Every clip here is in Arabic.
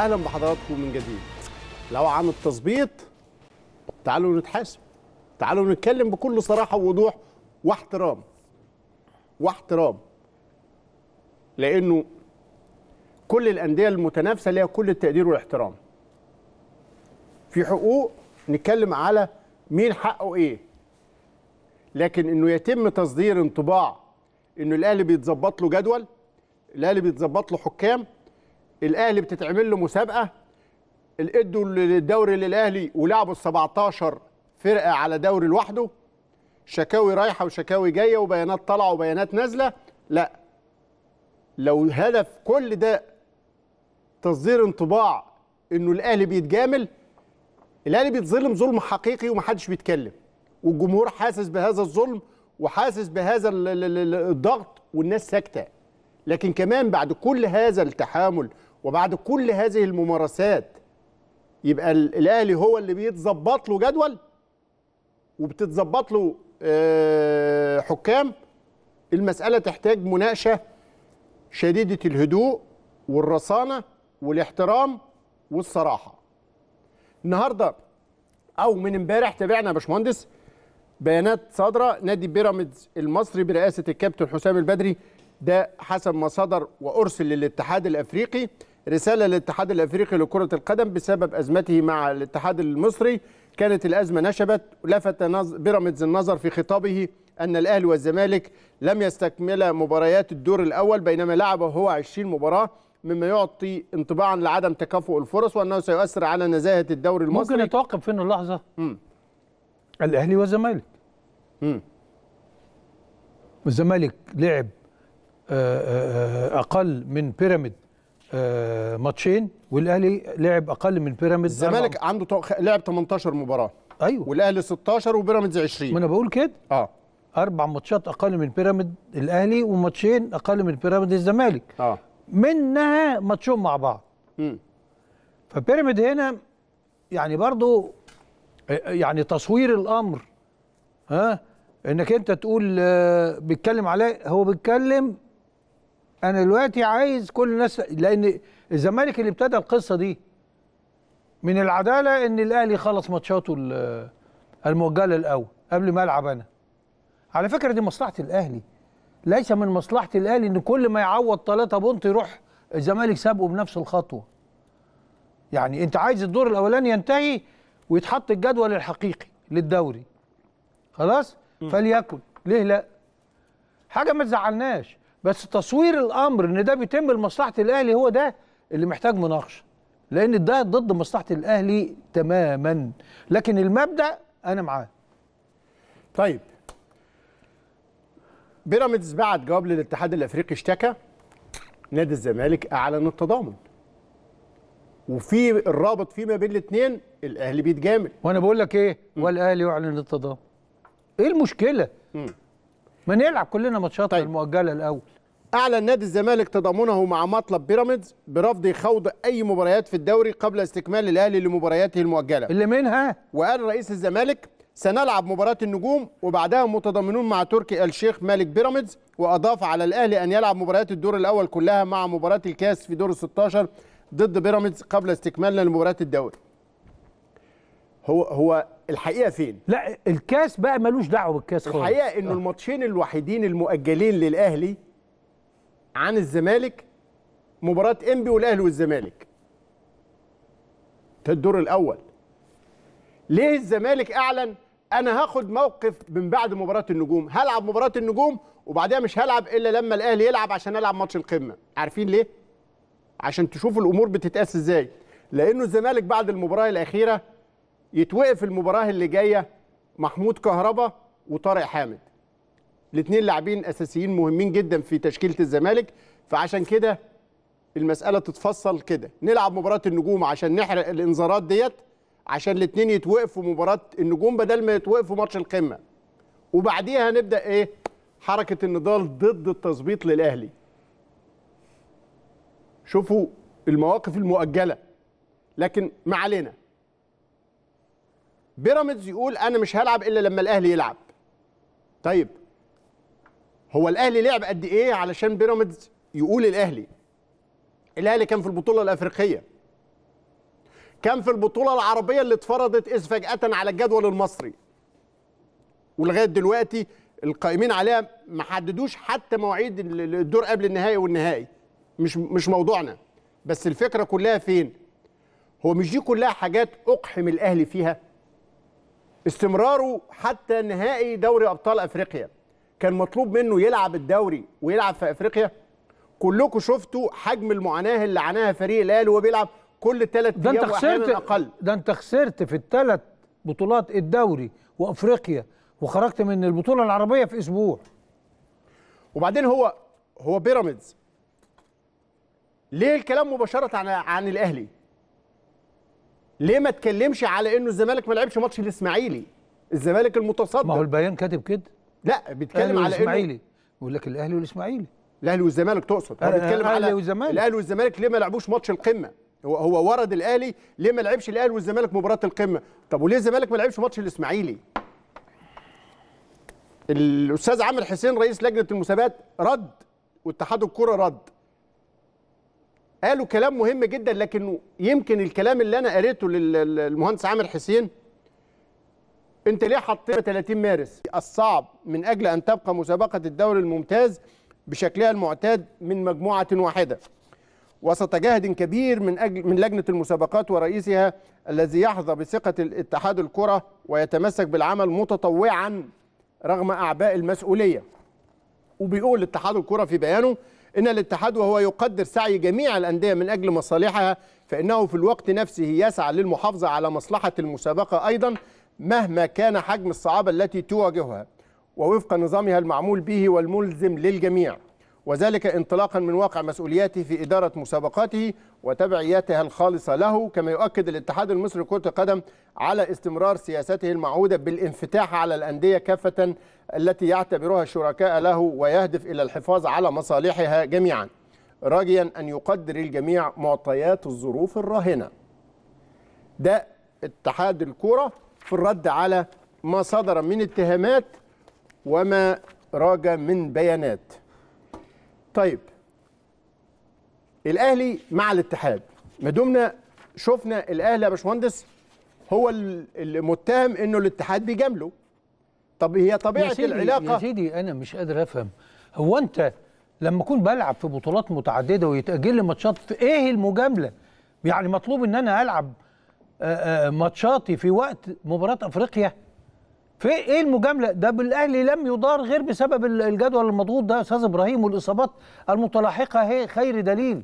اهلا بحضراتكم من جديد لو عن التظبيط تعالوا نتحاسب تعالوا نتكلم بكل صراحه ووضوح واحترام واحترام لانه كل الانديه المتنافسه ليها كل التقدير والاحترام في حقوق نتكلم على مين حقه ايه لكن انه يتم تصدير انطباع انه الاهلي بيتظبط له جدول الاهلي بيتظبط له حكام الاهلي بتتعمل له مسابقه ادوا الدوري للاهلي ولعبوا ال 17 فرقه على دوري لوحده شكاوي رايحه وشكاوي جايه وبيانات طالعه وبيانات نازله لا لو هدف كل ده تصدير انطباع انه الاهلي بيتجامل الاهلي بيتظلم ظلم حقيقي ومحدش بيتكلم والجمهور حاسس بهذا الظلم وحاسس بهذا الضغط والناس ساكته لكن كمان بعد كل هذا التحامل وبعد كل هذه الممارسات يبقى الاهلي هو اللي بيتظبط له جدول وبتتظبط له آه، حكام المساله تحتاج مناقشه شديده الهدوء والرصانه والاحترام والصراحه النهارده او من امبارح تابعنا يا باشمهندس بيانات صادره نادي بيراميدز المصري برئاسه الكابتن حسام البدري ده حسب ما صدر وارسل للاتحاد الافريقي رساله للاتحاد الافريقي لكره القدم بسبب ازمته مع الاتحاد المصري كانت الازمه نشبت لفت بيراميدز النظر في خطابه ان الاهلي والزمالك لم يستكملا مباريات الدور الاول بينما لعب هو 20 مباراه مما يعطي انطباعا لعدم تكافؤ الفرص وانه سيؤثر على نزاهه الدوري المصري ممكن يتوقف فين اللحظه؟ مم. الاهلي والزمالك امم الزمالك لعب آه، آه، آه، اقل من بيراميد آه ماتشين والاهلي لعب اقل من بيراميدز الزمالك عنده طو... لعب 18 مباراه ايوه والاهلي 16 وبيراميدز 20 ما انا بقول كده اه اربع ماتشات اقل من بيراميد الاهلي وماتشين اقل من بيراميد الزمالك اه منها ماتشين مع بعض امم فبيراميد هنا يعني برضو آه، يعني تصوير الامر ها انك انت تقول آه، بيتكلم عليه هو بيتكلم انا دلوقتي عايز كل الناس لان الزمالك اللي ابتدى القصه دي من العداله ان الاهلي خلص ماتشاته الموجهه الاول قبل ما العب انا على فكره دي مصلحه الاهلي ليس من مصلحه الاهلي ان كل ما يعوض ثلاثة بونت يروح الزمالك سابقه بنفس الخطوه يعني انت عايز الدور الاولاني ينتهي ويتحط الجدول الحقيقي للدوري خلاص فليكن ليه لا حاجه ما تزعلناش بس تصوير الامر ان ده بيتم لمصلحه الاهلي هو ده اللي محتاج مناقشه لان ده ضد مصلحه الاهلي تماما لكن المبدا انا معاه طيب بيراميدز بعت جواب للاتحاد الافريقي اشتكى نادي الزمالك اعلن التضامن وفي الرابط فيما بين الاثنين الاهلي بيتجامل وانا بقول لك ايه والاهلي يعلن التضامن ايه المشكله مم. ما نلعب كلنا ماتشاتنا طيب. المؤجله الاول اعلن نادي الزمالك تضامنه مع مطلب بيراميدز برفض خوض اي مباريات في الدوري قبل استكمال الاهلي لمبارياته المؤجله اللي منها وقال رئيس الزمالك سنلعب مباراه النجوم وبعدها متضامنون مع تركي الشيخ مالك بيراميدز واضاف على الاهلي ان يلعب مباريات الدور الاول كلها مع مباراه الكاس في دور ال 16 ضد بيراميدز قبل استكمالنا لمباراه الدوري هو هو الحقيقه فين لا الكاس بقى ملوش دعوه بالكاس خالص الحقيقه انه آه. الماتشين الوحيدين المؤجلين للاهلي عن الزمالك مباراه انبي والاهلي والزمالك ده الدور الاول ليه الزمالك اعلن انا هاخد موقف من بعد مباراه النجوم هلعب مباراه النجوم وبعدها مش هلعب الا لما الاهلي يلعب عشان العب ماتش القمه عارفين ليه عشان تشوف الامور بتتقاس ازاي لانه الزمالك بعد المباراه الاخيره يتوقف المباراه اللي جايه محمود كهربا وطارق حامد الاثنين لاعبين اساسيين مهمين جدا في تشكيله الزمالك فعشان كده المساله تتفصل كده نلعب مباراه النجوم عشان نحرق الانذارات ديت عشان الاثنين يتوقفوا مباراه النجوم بدل ما يتوقفوا ماتش القمه وبعديها نبدا ايه حركه النضال ضد التظبيط للاهلي شوفوا المواقف المؤجله لكن ما علينا بيراميدز يقول انا مش هلعب الا لما الاهلي يلعب طيب هو الاهلي لعب قد ايه علشان بيراميدز يقول الاهلي الاهلي كان في البطوله الافريقيه كان في البطوله العربيه اللي اتفرضت اذ فجاه على الجدول المصري ولغايه دلوقتي القائمين عليها ما حددوش حتى مواعيد الدور قبل النهائي والنهائي مش مش موضوعنا بس الفكره كلها فين هو مش دي كلها حاجات اقحم الاهلي فيها استمراره حتى نهائي دوري ابطال افريقيا كان مطلوب منه يلعب الدوري ويلعب في افريقيا كلكم شفتوا حجم المعاناه اللي عاناها فريق الاهلي وهو بيلعب كل ثلاث ايام واحيانا اقل ده انت خسرت في الثلاث بطولات الدوري وافريقيا وخرجت من البطوله العربيه في اسبوع وبعدين هو هو بيراميدز ليه الكلام مباشره عن عن الاهلي ليه ما اتكلمش على انه الزمالك ما لعبش ماتش الاسماعيلي الزمالك المتصدر ما هو البيان كاتب كده لا بيتكلم على الاسماعيلي بيقول لك الاهلي والاسماعيلي الاهلي والزمالك تقصد هو بيتكلم على الاهلي والزمالك الاهلي والزمالك ليه ما لعبوش ماتش القمه هو هو ورد الاهلي ليه ما لعبش الاهلي والزمالك مباراه القمه طب وليه الزمالك ما لعبش ماتش الاسماعيلي الاستاذ عامر حسين رئيس لجنه المسابقات رد واتحاد الكره رد قالوا كلام مهم جدا لكن يمكن الكلام اللي انا قريته للمهندس عامر حسين انت ليه حطيت 30 مارس الصعب من اجل ان تبقى مسابقه الدوري الممتاز بشكلها المعتاد من مجموعه واحده وسط جهد كبير من اجل من لجنه المسابقات ورئيسها الذي يحظى بثقه الاتحاد الكره ويتمسك بالعمل متطوعا رغم اعباء المسؤوليه وبيقول اتحاد الكره في بيانه إن الاتحاد وهو يقدر سعي جميع الأندية من أجل مصالحها فإنه في الوقت نفسه يسعى للمحافظة على مصلحة المسابقة أيضا مهما كان حجم الصعاب التي تواجهها ووفق نظامها المعمول به والملزم للجميع وذلك انطلاقا من واقع مسؤولياته في إدارة مسابقاته وتبعياتها الخالصة له كما يؤكد الاتحاد المصري لكرة القدم على استمرار سياسته المعهودة بالانفتاح على الأندية كافة التي يعتبرها شركاء له ويهدف إلى الحفاظ على مصالحها جميعا راجيا أن يقدر الجميع معطيات الظروف الراهنة ده اتحاد الكرة في الرد على ما صدر من اتهامات وما راج من بيانات طيب الاهلي مع الاتحاد ما دمنا شفنا الاهلي يا باشمهندس هو المتهم انه الاتحاد بيجامله طب هي طبيعه يا سيدي العلاقه يا سيدي انا مش قادر افهم هو انت لما اكون بلعب في بطولات متعدده ويتاجل لي ماتشات في ايه المجامله يعني مطلوب ان انا العب آه، آه، ماتشاتي في وقت مباراه افريقيا في ايه المجامله ده بالاهلي لم يدار غير بسبب الجدول المضغوط ده يا استاذ ابراهيم والاصابات المتلاحقه هي خير دليل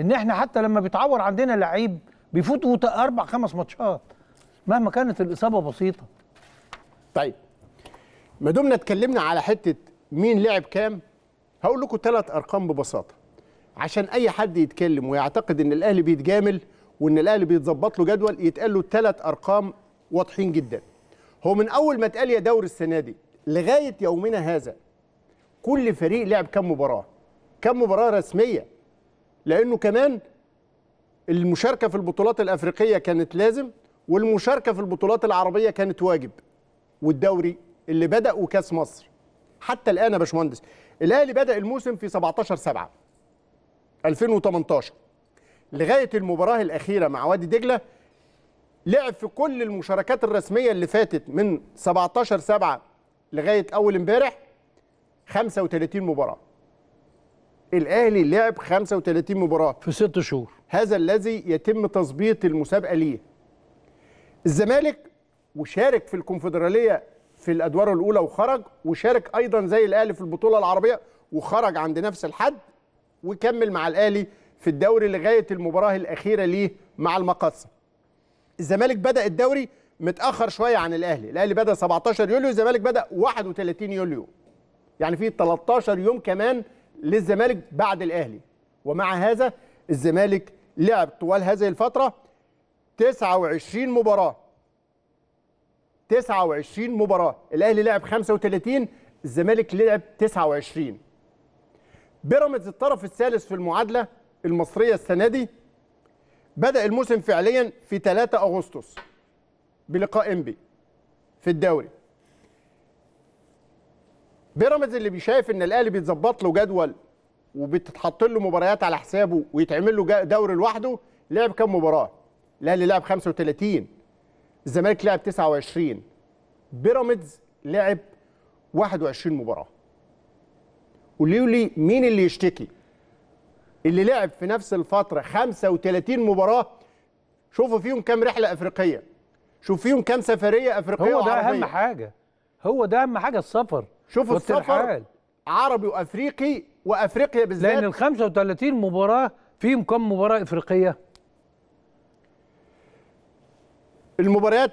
ان احنا حتى لما بيتعور عندنا لعيب بيفوتوا اربع خمس ماتشات مهما كانت الاصابه بسيطه طيب ما دمنا اتكلمنا على حته مين لعب كام هقول لكم ثلاث ارقام ببساطه عشان اي حد يتكلم ويعتقد ان الاهلي بيتجامل وان الاهلي بيتظبط له جدول يتقال له ثلاث ارقام واضحين جدا هو من اول ما اتقال يا دوري السنه دي لغايه يومنا هذا كل فريق لعب كم مباراه كم مباراه رسميه لانه كمان المشاركه في البطولات الافريقيه كانت لازم والمشاركه في البطولات العربيه كانت واجب والدوري اللي بدا وكاس مصر حتى الان يا باشمهندس الاهلي بدا الموسم في 17 7 2018 لغايه المباراه الاخيره مع وادي دجله لعب في كل المشاركات الرسميه اللي فاتت من 17 7 لغايه اول امبارح 35 مباراه الاهلي لعب 35 مباراه في ست شهور هذا الذي يتم تظبيط المسابقه ليه الزمالك وشارك في الكونفدراليه في الادوار الاولى وخرج وشارك ايضا زي الاهلي في البطوله العربيه وخرج عند نفس الحد وكمل مع الاهلي في الدوري لغايه المباراه الاخيره ليه مع المقصه الزمالك بدا الدوري متاخر شويه عن الاهلي الاهلي بدا 17 يوليو الزمالك بدا 31 يوليو يعني في 13 يوم كمان للزمالك بعد الاهلي ومع هذا الزمالك لعب طوال هذه الفتره 29 مباراه 29 مباراه الاهلي لعب 35 الزمالك لعب 29 بيراميدز الطرف الثالث في المعادله المصريه السنه دي بدأ الموسم فعليا في 3 أغسطس بلقاء إنبي في الدوري بيراميدز اللي بيشايف ان الاهلي بيتظبط له جدول وبتتحط له مباريات على حسابه ويتعمل له دوري لوحده لعب كام مباراه؟ الاهلي لعب 35 الزمالك لعب 29 بيراميدز لعب 21 مباراه قولوا لي مين اللي يشتكي؟ اللي لعب في نفس الفتره 35 مباراه شوفوا فيهم كام رحله افريقيه شوف فيهم كام سفريه افريقيه هو ده وعربية. اهم حاجه هو ده اهم حاجه السفر شوف السفر عربي وافريقي وافريقيا بالذات لان ال 35 مباراه فيهم كم مباراه افريقيه المباريات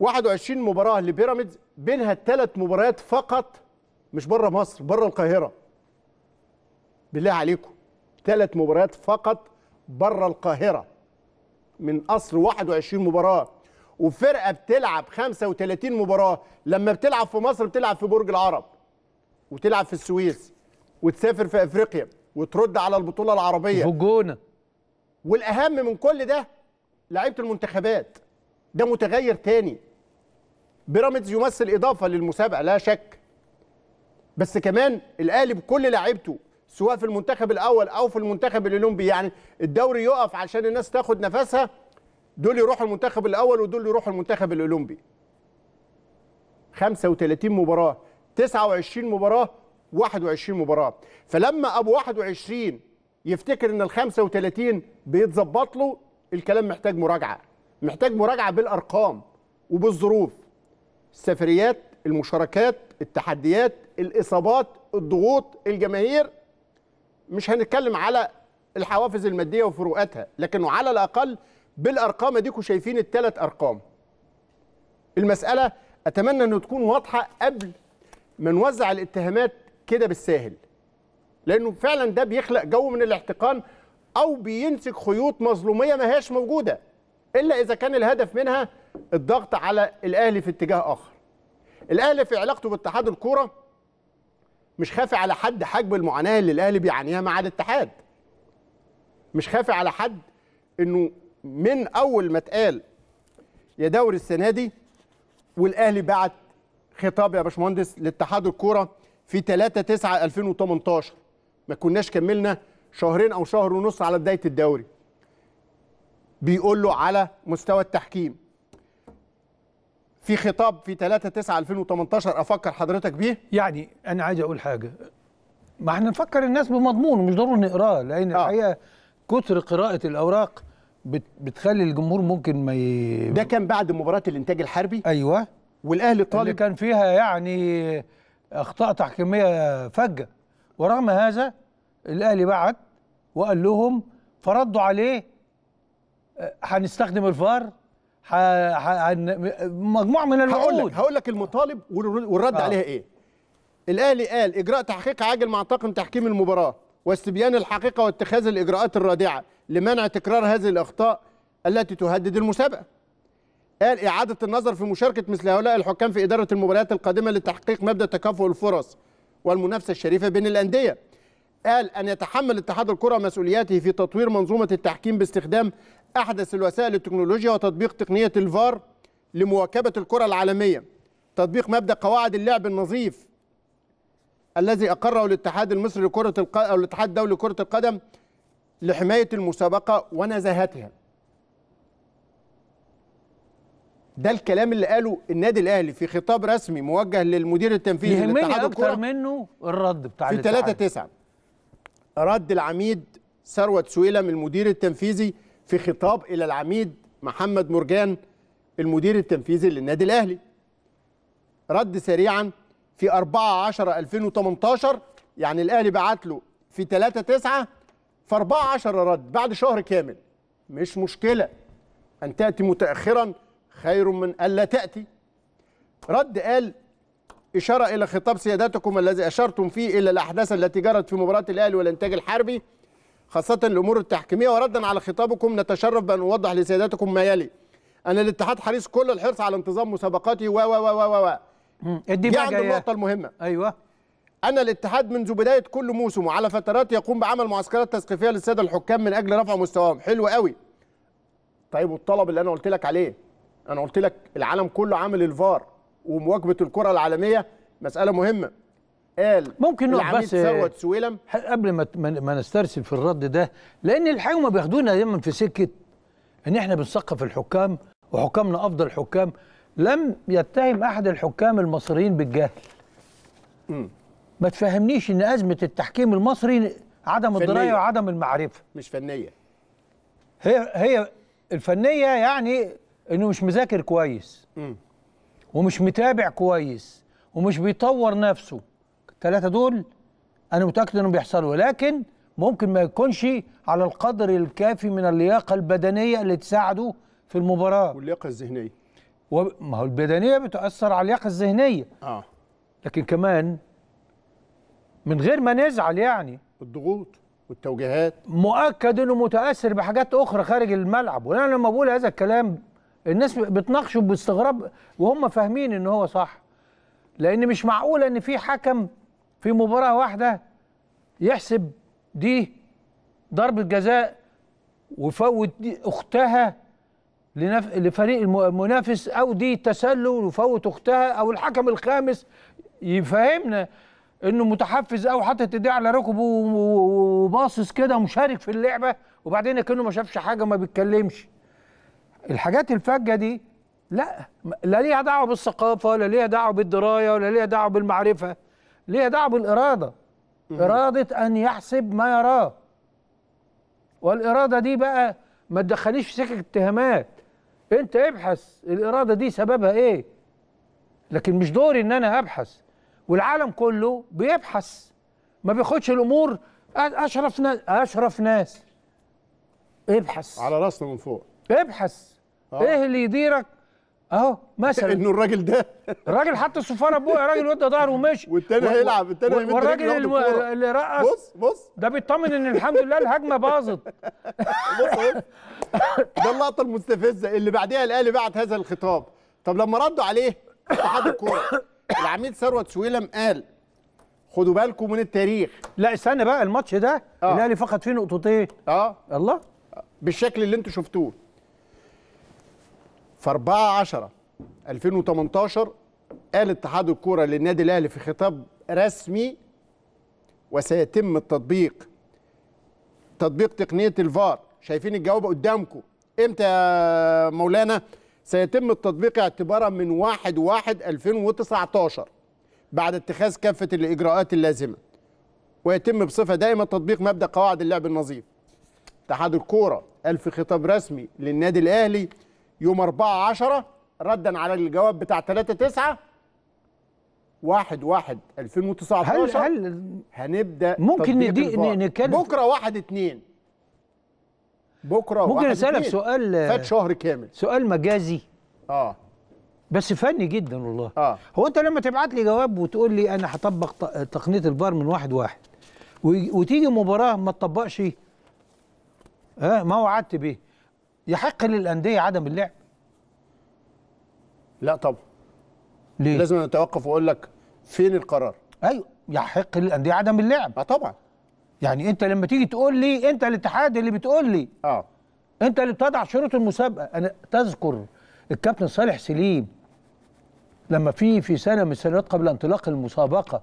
21 مباراه لبيراميدز بينها ثلاث مباريات فقط مش بره مصر بره القاهره بالله عليكم ثلاث مباريات فقط بره القاهره من اصل 21 مباراه وفرقه بتلعب 35 مباراه لما بتلعب في مصر بتلعب في برج العرب وتلعب في السويس وتسافر في افريقيا وترد على البطوله العربيه في والاهم من كل ده لعيبه المنتخبات ده متغير تاني بيراميدز يمثل اضافه للمسابقه لا شك بس كمان الاهلي بكل لعيبته سواء في المنتخب الاول او في المنتخب الاولمبي يعني الدوري يقف عشان الناس تاخد نفسها دول يروحوا المنتخب الاول ودول يروحوا المنتخب الاولمبي 35 مباراه 29 مباراه 21 مباراه فلما ابو 21 يفتكر ان ال 35 بيتظبط له الكلام محتاج مراجعه محتاج مراجعه بالارقام وبالظروف السفريات المشاركات التحديات الاصابات الضغوط الجماهير مش هنتكلم على الحوافز الماديه وفروقاتها لكن على الاقل بالارقام اديكم شايفين الثلاث ارقام المساله اتمنى انه تكون واضحه قبل ما نوزع الاتهامات كده بالساهل لانه فعلا ده بيخلق جو من الاحتقان او بينتج خيوط مظلوميه ما هياش موجوده الا اذا كان الهدف منها الضغط على الاهلي في اتجاه اخر الاهلي في علاقته باتحاد الكوره مش خافي على حد حجم المعاناه اللي الاهلي بيعانيها مع الاتحاد مش خافي على حد انه من اول ما اتقال يا دوري السنه دي والاهلي بعت خطاب يا باشمهندس لاتحاد الكوره في 3 9 2018 ما كناش كملنا شهرين او شهر ونص على بدايه الدوري بيقول له على مستوى التحكيم في خطاب في 3 9 2018 افكر حضرتك بيه يعني انا عايز اقول حاجه ما احنا نفكر الناس بمضمون مش ضروري نقراه لان آه. الحقيقه كثر قراءه الاوراق بتخلي الجمهور ممكن ما ي... ده كان بعد مباراه الانتاج الحربي ايوه والاهلي طالب اللي كان فيها يعني اخطاء تحكيميه فجه ورغم هذا الاهلي بعت وقال لهم فردوا عليه آه، هنستخدم الفار ح... ح... مجموعه من الوعود هقول لك هقول لك المطالب والرد آه. عليها ايه الاهلي قال اجراء تحقيق عاجل مع طاقم تحكيم المباراه واستبيان الحقيقه واتخاذ الاجراءات الرادعه لمنع تكرار هذه الاخطاء التي تهدد المسابقه قال اعاده النظر في مشاركه مثل هؤلاء الحكام في اداره المباريات القادمه لتحقيق مبدا تكافؤ الفرص والمنافسه الشريفه بين الانديه قال ان يتحمل اتحاد الكره مسؤولياته في تطوير منظومه التحكيم باستخدام أحدث الوسائل التكنولوجيا وتطبيق تقنية الفار لمواكبة الكرة العالمية تطبيق مبدأ قواعد اللعب النظيف الذي أقره الاتحاد المصري لكرة القدم أو الاتحاد الدولي لكرة القدم لحماية المسابقة ونزاهتها ده الكلام اللي قاله النادي الاهلي في خطاب رسمي موجه للمدير التنفيذي لاتحاد الكوره يهمني منه الرد بتاع في 3 9 رد العميد ثروت سويلم المدير التنفيذي في خطاب الى العميد محمد مرجان المدير التنفيذي للنادي الاهلي رد سريعا في 4 10 2018 يعني الاهلي بعت له في 3 9 في 4 10 رد بعد شهر كامل مش مشكله ان تاتي متاخرا خير من الا تاتي رد قال اشاره الى خطاب سيادتكم الذي اشرتم فيه الى الاحداث التي جرت في مباراه الاهلي والانتاج الحربي خاصة الأمور التحكيمية وردا على خطابكم نتشرف بأن أوضح لسيادتكم ما يلي أن الاتحاد حريص كل الحرص على انتظام مسابقاته و و و و و دي عند النقطة المهمة أيوه أن الاتحاد منذ بداية كل موسم وعلى فترات يقوم بعمل معسكرات تثقيفية للسادة الحكام من أجل رفع مستواهم حلو قوي طيب والطلب اللي أنا قلت لك عليه أنا قلت لك العالم كله عامل الفار ومواكبة الكرة العالمية مسألة مهمة قال ممكن نقف بس ثروت سويلم قبل ما ما نسترسل في الرد ده لان الحكومه بياخدونا دايما في سكه ان احنا بنثقف الحكام وحكامنا افضل حكام لم يتهم احد الحكام المصريين بالجهل ما تفهمنيش ان ازمه التحكيم المصري عدم الدرايه وعدم المعرفه مش فنيه هي هي الفنيه يعني انه مش مذاكر كويس مم. ومش متابع كويس ومش بيطور نفسه الثلاثه دول انا متاكد انهم بيحصلوا لكن ممكن ما يكونش على القدر الكافي من اللياقه البدنيه اللي تساعده في المباراه واللياقه الذهنيه و... ما هو البدنيه بتاثر على اللياقه الذهنيه اه لكن كمان من غير ما نزعل يعني الضغوط والتوجيهات مؤكد انه متاثر بحاجات اخرى خارج الملعب وانا لما بقول هذا الكلام الناس بتناقشه باستغراب وهم فاهمين ان هو صح لان مش معقول ان في حكم في مباراة واحدة يحسب دي ضربة جزاء وفوت دي اختها لنف... لفريق المنافس او دي تسلل وفوت اختها او الحكم الخامس يفهمنا انه متحفز او حاطط ايديه على ركبه وباصص كده ومشارك في اللعبه وبعدين كانه ما شافش حاجه وما بيتكلمش الحاجات الفجه دي لا لا ليها دعوه بالثقافه ولا ليها دعوه بالدرايه ولا ليها دعوه بالمعرفه ليه دعوه بالاراده اراده ان يحسب ما يراه والاراده دي بقى ما تدخليش في سكه اتهامات انت ابحث الاراده دي سببها ايه لكن مش دوري ان انا ابحث والعالم كله بيبحث ما بياخدش الامور اشرف ناس اشرف ناس ابحث على راسنا من فوق ابحث آه. ايه اللي يديرك اهو مثلا انه الراجل ده الراجل حط الصفاره يا راجل ودى ظهره ومشي والتاني هيلعب التاني هيمد والراجل اللي رقص بص بص ده بيطمن ان الحمد لله الهجمه باظت بص ده اللقطه المستفزه اللي بعديها الاهلي بعت هذا الخطاب طب لما ردوا عليه اتحاد الكوره العميد ثروت شويلم قال خدوا بالكم من التاريخ لا استنى بقى الماتش ده آه. الاهلي فقد فيه نقطتين اه الله بالشكل اللي انتم شفتوه في 4 10 2018 قال اتحاد الكوره للنادي الاهلي في خطاب رسمي وسيتم التطبيق تطبيق تقنيه الفار شايفين الجواب قدامكم امتى يا مولانا سيتم التطبيق اعتبارا من 1 1 2019 بعد اتخاذ كافه الاجراءات اللازمه ويتم بصفه دائمه تطبيق مبدا قواعد اللعب النظيف اتحاد الكوره قال في خطاب رسمي للنادي الاهلي يوم 4 10 ردا على الجواب بتاع 3 9 1 1 2019 هل هل هنبدا ممكن ندي نتكلم بكره 1 2 بكره ممكن اسالك سؤال فات شهر كامل سؤال مجازي اه بس فني جدا والله آه. هو انت لما تبعت لي جواب وتقول لي انا هطبق تقنيه الفار من واحد واحد وتيجي مباراه ما تطبقش اه ما وعدت بيه يحق للانديه عدم اللعب لا طبعا ليه؟ لازم نتوقف واقول لك فين القرار ايوه يحق للانديه عدم اللعب اه طبعا يعني انت لما تيجي تقول لي انت الاتحاد اللي بتقول لي اه انت اللي بتضع شروط المسابقه انا تذكر الكابتن صالح سليم لما في في سنه من السنوات قبل انطلاق المسابقه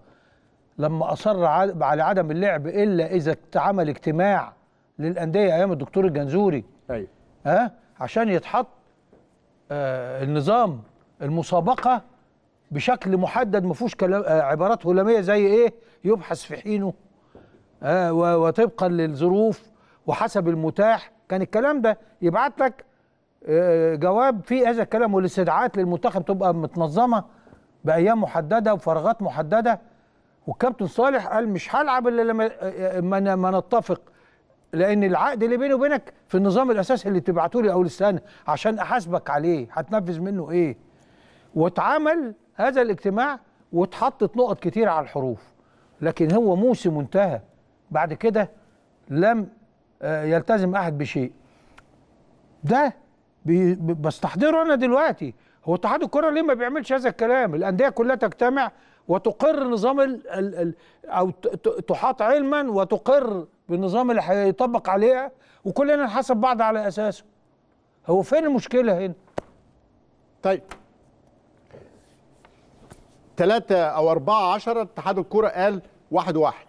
لما اصر على عدم اللعب الا اذا اتعمل اجتماع للانديه ايام الدكتور الجنزوري ايوه ها عشان يتحط آه، النظام المسابقه بشكل محدد ما فيهوش آه، عبارات هلاميه زي ايه يبحث في حينه آه وطبقا للظروف وحسب المتاح كان الكلام ده يبعت لك آه جواب في هذا الكلام والاستدعاءات للمنتخب تبقى متنظمه بايام محدده وفراغات محدده والكابتن صالح قال مش هلعب الا لما آه، ما نتفق لان العقد اللي بيني وبينك في النظام الاساسي اللي بتبعته لي اول السنه عشان احاسبك عليه هتنفذ منه ايه واتعمل هذا الاجتماع واتحطت نقط كتير على الحروف لكن هو موسم انتهى بعد كده لم آه، يلتزم احد بشيء ده بستحضره انا دلوقتي هو اتحاد الكره ليه ما بيعملش هذا الكلام الانديه كلها تجتمع وتقر نظام الـ الـ او تحاط علما وتقر بالنظام اللي هيطبق عليها وكلنا نحاسب بعض على اساسه هو فين المشكله هنا طيب ثلاثة أو أربعة عشرة اتحاد الكرة قال واحد واحد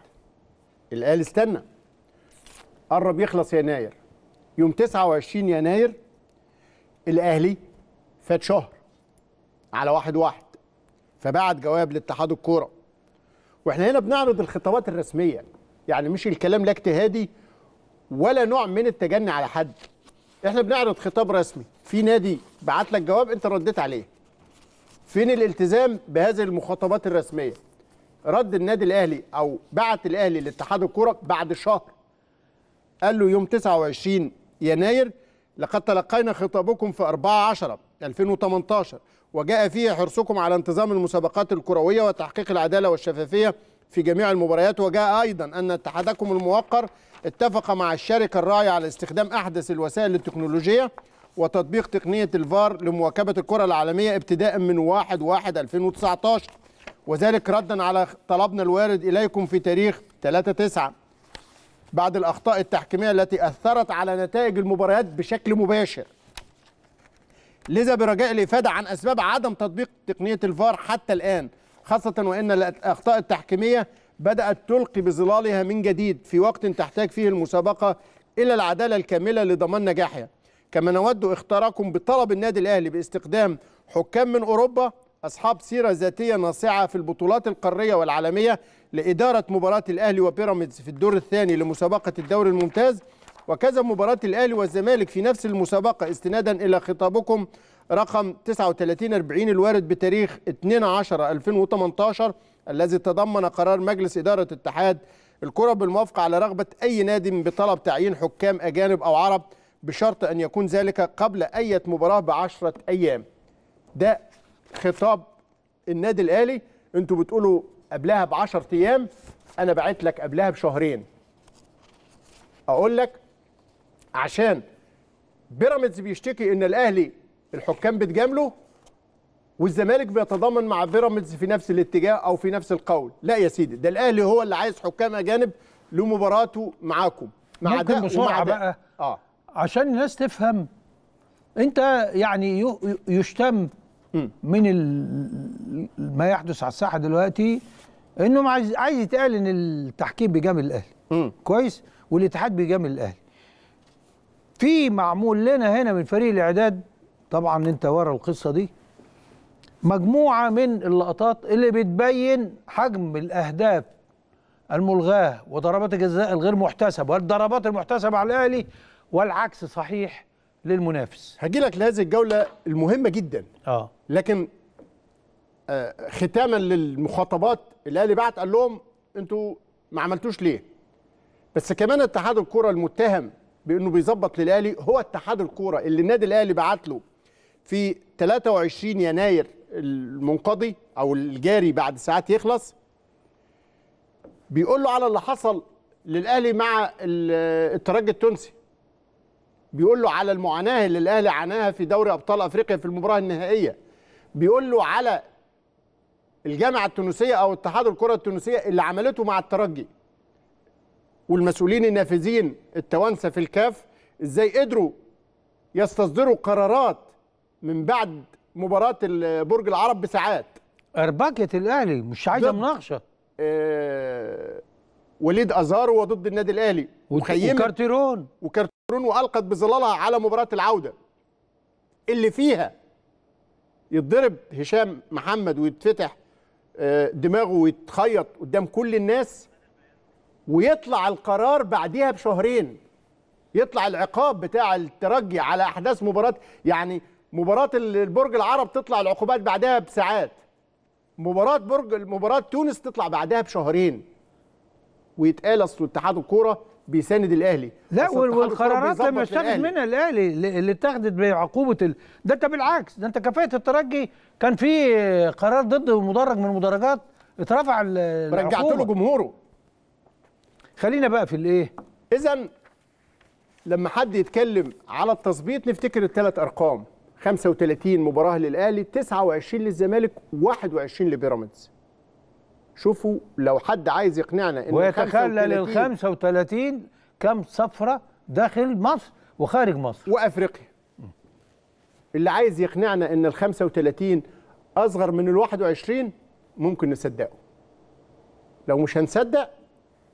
الآل استنى قرب يخلص يناير يوم 29 يناير الأهلي فات شهر على واحد واحد فبعت جواب لاتحاد الكوره واحنا هنا بنعرض الخطابات الرسميه يعني مش الكلام لا اجتهادي ولا نوع من التجني على حد احنا بنعرض خطاب رسمي في نادي بعت لك جواب انت رديت عليه فين الالتزام بهذه المخاطبات الرسميه رد النادي الاهلي او بعت الاهلي لاتحاد الكوره بعد شهر قال له يوم 29 يناير لقد تلقينا خطابكم في 4 10 2018 وجاء فيه حرصكم على انتظام المسابقات الكرويه وتحقيق العداله والشفافيه في جميع المباريات وجاء أيضا أن اتحادكم الموقر اتفق مع الشركة الراعية على استخدام أحدث الوسائل التكنولوجية وتطبيق تقنية الفار لمواكبة الكرة العالمية ابتداء من 1/1/2019 وذلك ردا على طلبنا الوارد إليكم في تاريخ 3/9 بعد الأخطاء التحكيمية التي أثرت على نتائج المباريات بشكل مباشر لذا برجاء الإفادة عن أسباب عدم تطبيق تقنية الفار حتى الآن خاصة وأن الأخطاء التحكيمية بدأت تلقي بظلالها من جديد في وقت تحتاج فيه المسابقة إلى العدالة الكاملة لضمان نجاحها كما نود اختاركم بطلب النادي الأهلي باستخدام حكام من أوروبا أصحاب سيرة ذاتية ناصعة في البطولات القارية والعالمية لإدارة مباراة الأهلي وبيراميدز في الدور الثاني لمسابقة الدوري الممتاز وكذا مباراة الأهلي والزمالك في نفس المسابقة استنادا إلى خطابكم رقم 3940 الوارد بتاريخ 12 10 2018 الذي تضمن قرار مجلس إدارة اتحاد الكرة بالموافقة على رغبة أي نادي بطلب تعيين حكام أجانب أو عرب بشرط أن يكون ذلك قبل أي مباراة بعشرة أيام ده خطاب النادي الأهلي أنتوا بتقولوا قبلها بعشرة أيام أنا بعت لك قبلها بشهرين أقول لك عشان بيراميدز بيشتكي ان الاهلي الحكام بتجامله والزمالك بيتضامن مع بيراميدز في نفس الاتجاه او في نفس القول لا يا سيدي ده الاهلي هو اللي عايز حكام اجانب لمباراته معاكم مع ممكن بسرعه بقى اه عشان الناس تفهم انت يعني يشتم من ما يحدث على الساحه دلوقتي انه عايز عايز يتقال ان التحكيم بيجامل الاهلي كويس والاتحاد بيجامل الاهلي في معمول لنا هنا من فريق الاعداد طبعا انت ورا القصه دي مجموعه من اللقطات اللي بتبين حجم الاهداف الملغاه وضربات الجزاء الغير محتسبه والضربات المحتسبه على الاهلي والعكس صحيح للمنافس هجي لك لهذه الجوله المهمه جدا اه لكن آه ختاما للمخاطبات الاهلي بعت قال لهم انتوا ما عملتوش ليه بس كمان اتحاد الكره المتهم بانه بيظبط للاهلي هو اتحاد الكره اللي النادي الاهلي بعت له في 23 يناير المنقضي او الجاري بعد ساعات يخلص بيقول له على اللي حصل للاهلي مع الترجي التونسي بيقول له على المعاناه اللي الاهلي عاناها في دوري ابطال افريقيا في المباراه النهائيه بيقول له على الجامعه التونسيه او اتحاد الكره التونسيه اللي عملته مع الترجي والمسؤولين النافذين التوانسه في الكاف ازاي قدروا يستصدروا قرارات من بعد مباراه برج العرب بساعات اربكت الاهلي مش عايزه مناقشه آه وليد ازارو وضد النادي الاهلي وكارتيرون وكارتيرون والقت بظلالها على مباراه العوده اللي فيها يتضرب هشام محمد ويتفتح آه، دماغه ويتخيط قدام كل الناس ويطلع القرار بعديها بشهرين يطلع العقاب بتاع الترجي على احداث مباراه يعني مباراه البرج العرب تطلع العقوبات بعدها بساعات مباراه برج مباراه تونس تطلع بعدها بشهرين ويتقال اصل اتحاد الكوره بيساند الاهلي لا والقرارات لما اشتغلت منها الاهلي اللي اتخذت بعقوبه ال... ده انت بالعكس ده انت كفايه الترجي كان في قرار ضد مدرج من المدرجات اترفع رجعت له جمهوره خلينا بقى في الايه اذا لما حد يتكلم على التظبيط نفتكر الثلاث ارقام 35 مباراه للاهلي 29 للزمالك 21 لبيراميدز شوفوا لو حد عايز يقنعنا ان ويتخلل ال 35 كم صفره داخل مصر وخارج مصر وافريقيا اللي عايز يقنعنا ان ال 35 اصغر من ال 21 ممكن نصدقه لو مش هنصدق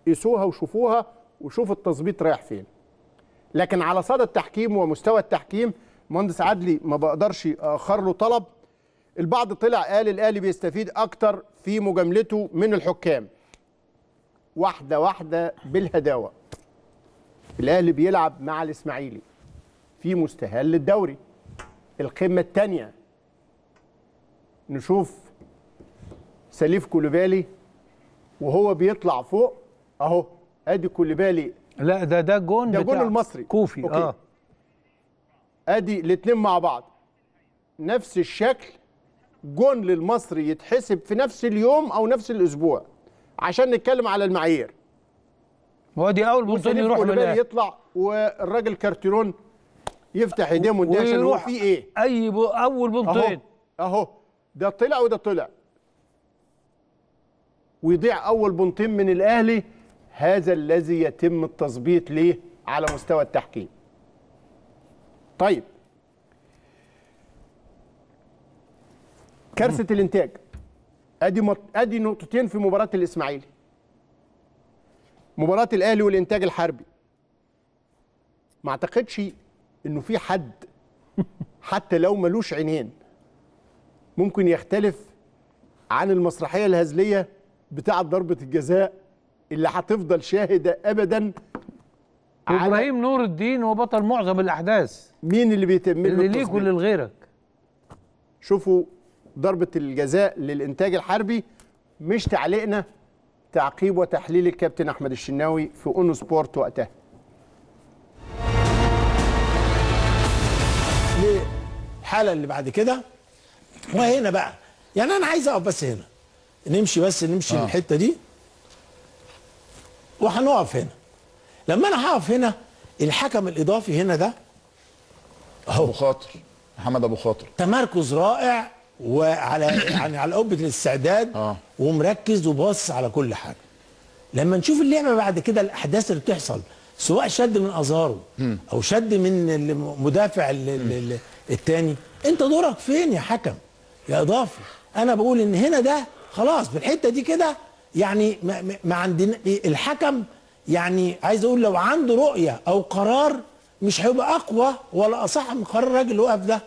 قيسوها وشوفوها وشوف التظبيط رايح فين لكن على صدى التحكيم ومستوى التحكيم مهندس عدلي ما بقدرش اخر له طلب البعض طلع قال الاهلي بيستفيد اكتر في مجاملته من الحكام واحده واحده بالهداوه الاهلي بيلعب مع الاسماعيلي في مستهل للدوري القمه الثانيه نشوف سليف كوليبالي وهو بيطلع فوق اهو ادي كوليبالي لا ده ده جون ده جون المصري كوفي أوكي. اه ادي الاثنين مع بعض نفس الشكل جون للمصري يتحسب في نفس اليوم او نفس الاسبوع عشان نتكلم على المعايير هو دي اول بطوله يروح من يطلع والراجل كارتيرون يفتح ايديه من عشان هو في ايه اي بو اول بطولتين اهو اهو ده طلع وده طلع ويضيع اول بنطين من الاهلي هذا الذي يتم التظبيط ليه على مستوى التحكيم طيب كارثه الانتاج ادي مط... ادي نقطتين في مباراه الاسماعيلي مباراه الاهلي والانتاج الحربي ما اعتقدش انه في حد حتى لو ملوش عينين ممكن يختلف عن المسرحيه الهزليه بتاعه ضربه الجزاء اللي هتفضل شاهده ابدا ابراهيم نور الدين هو بطل معظم الاحداث مين اللي بيتم اللي ليك واللي لغيرك شوفوا ضربه الجزاء للانتاج الحربي مش تعليقنا تعقيب وتحليل الكابتن احمد الشناوي في اون سبورت وقتها الحاله اللي بعد كده وهنا بقى يعني انا عايز اقف بس هنا نمشي بس نمشي آه. الحته دي وهنقف هنا لما انا هقف هنا الحكم الاضافي هنا ده اهو ابو خاطر محمد ابو خاطر تمركز رائع وعلى يعني على قبه الاستعداد آه. ومركز وباص على كل حاجه لما نشوف اللعبه بعد كده الاحداث اللي بتحصل سواء شد من ازاره او شد من المدافع الثاني انت دورك فين يا حكم يا اضافي انا بقول ان هنا ده خلاص في الحته دي كده يعني ما عندنا الحكم يعني عايز اقول لو عنده رؤيه او قرار مش هيبقى اقوى ولا اصح من قرار الراجل اللي وقف ده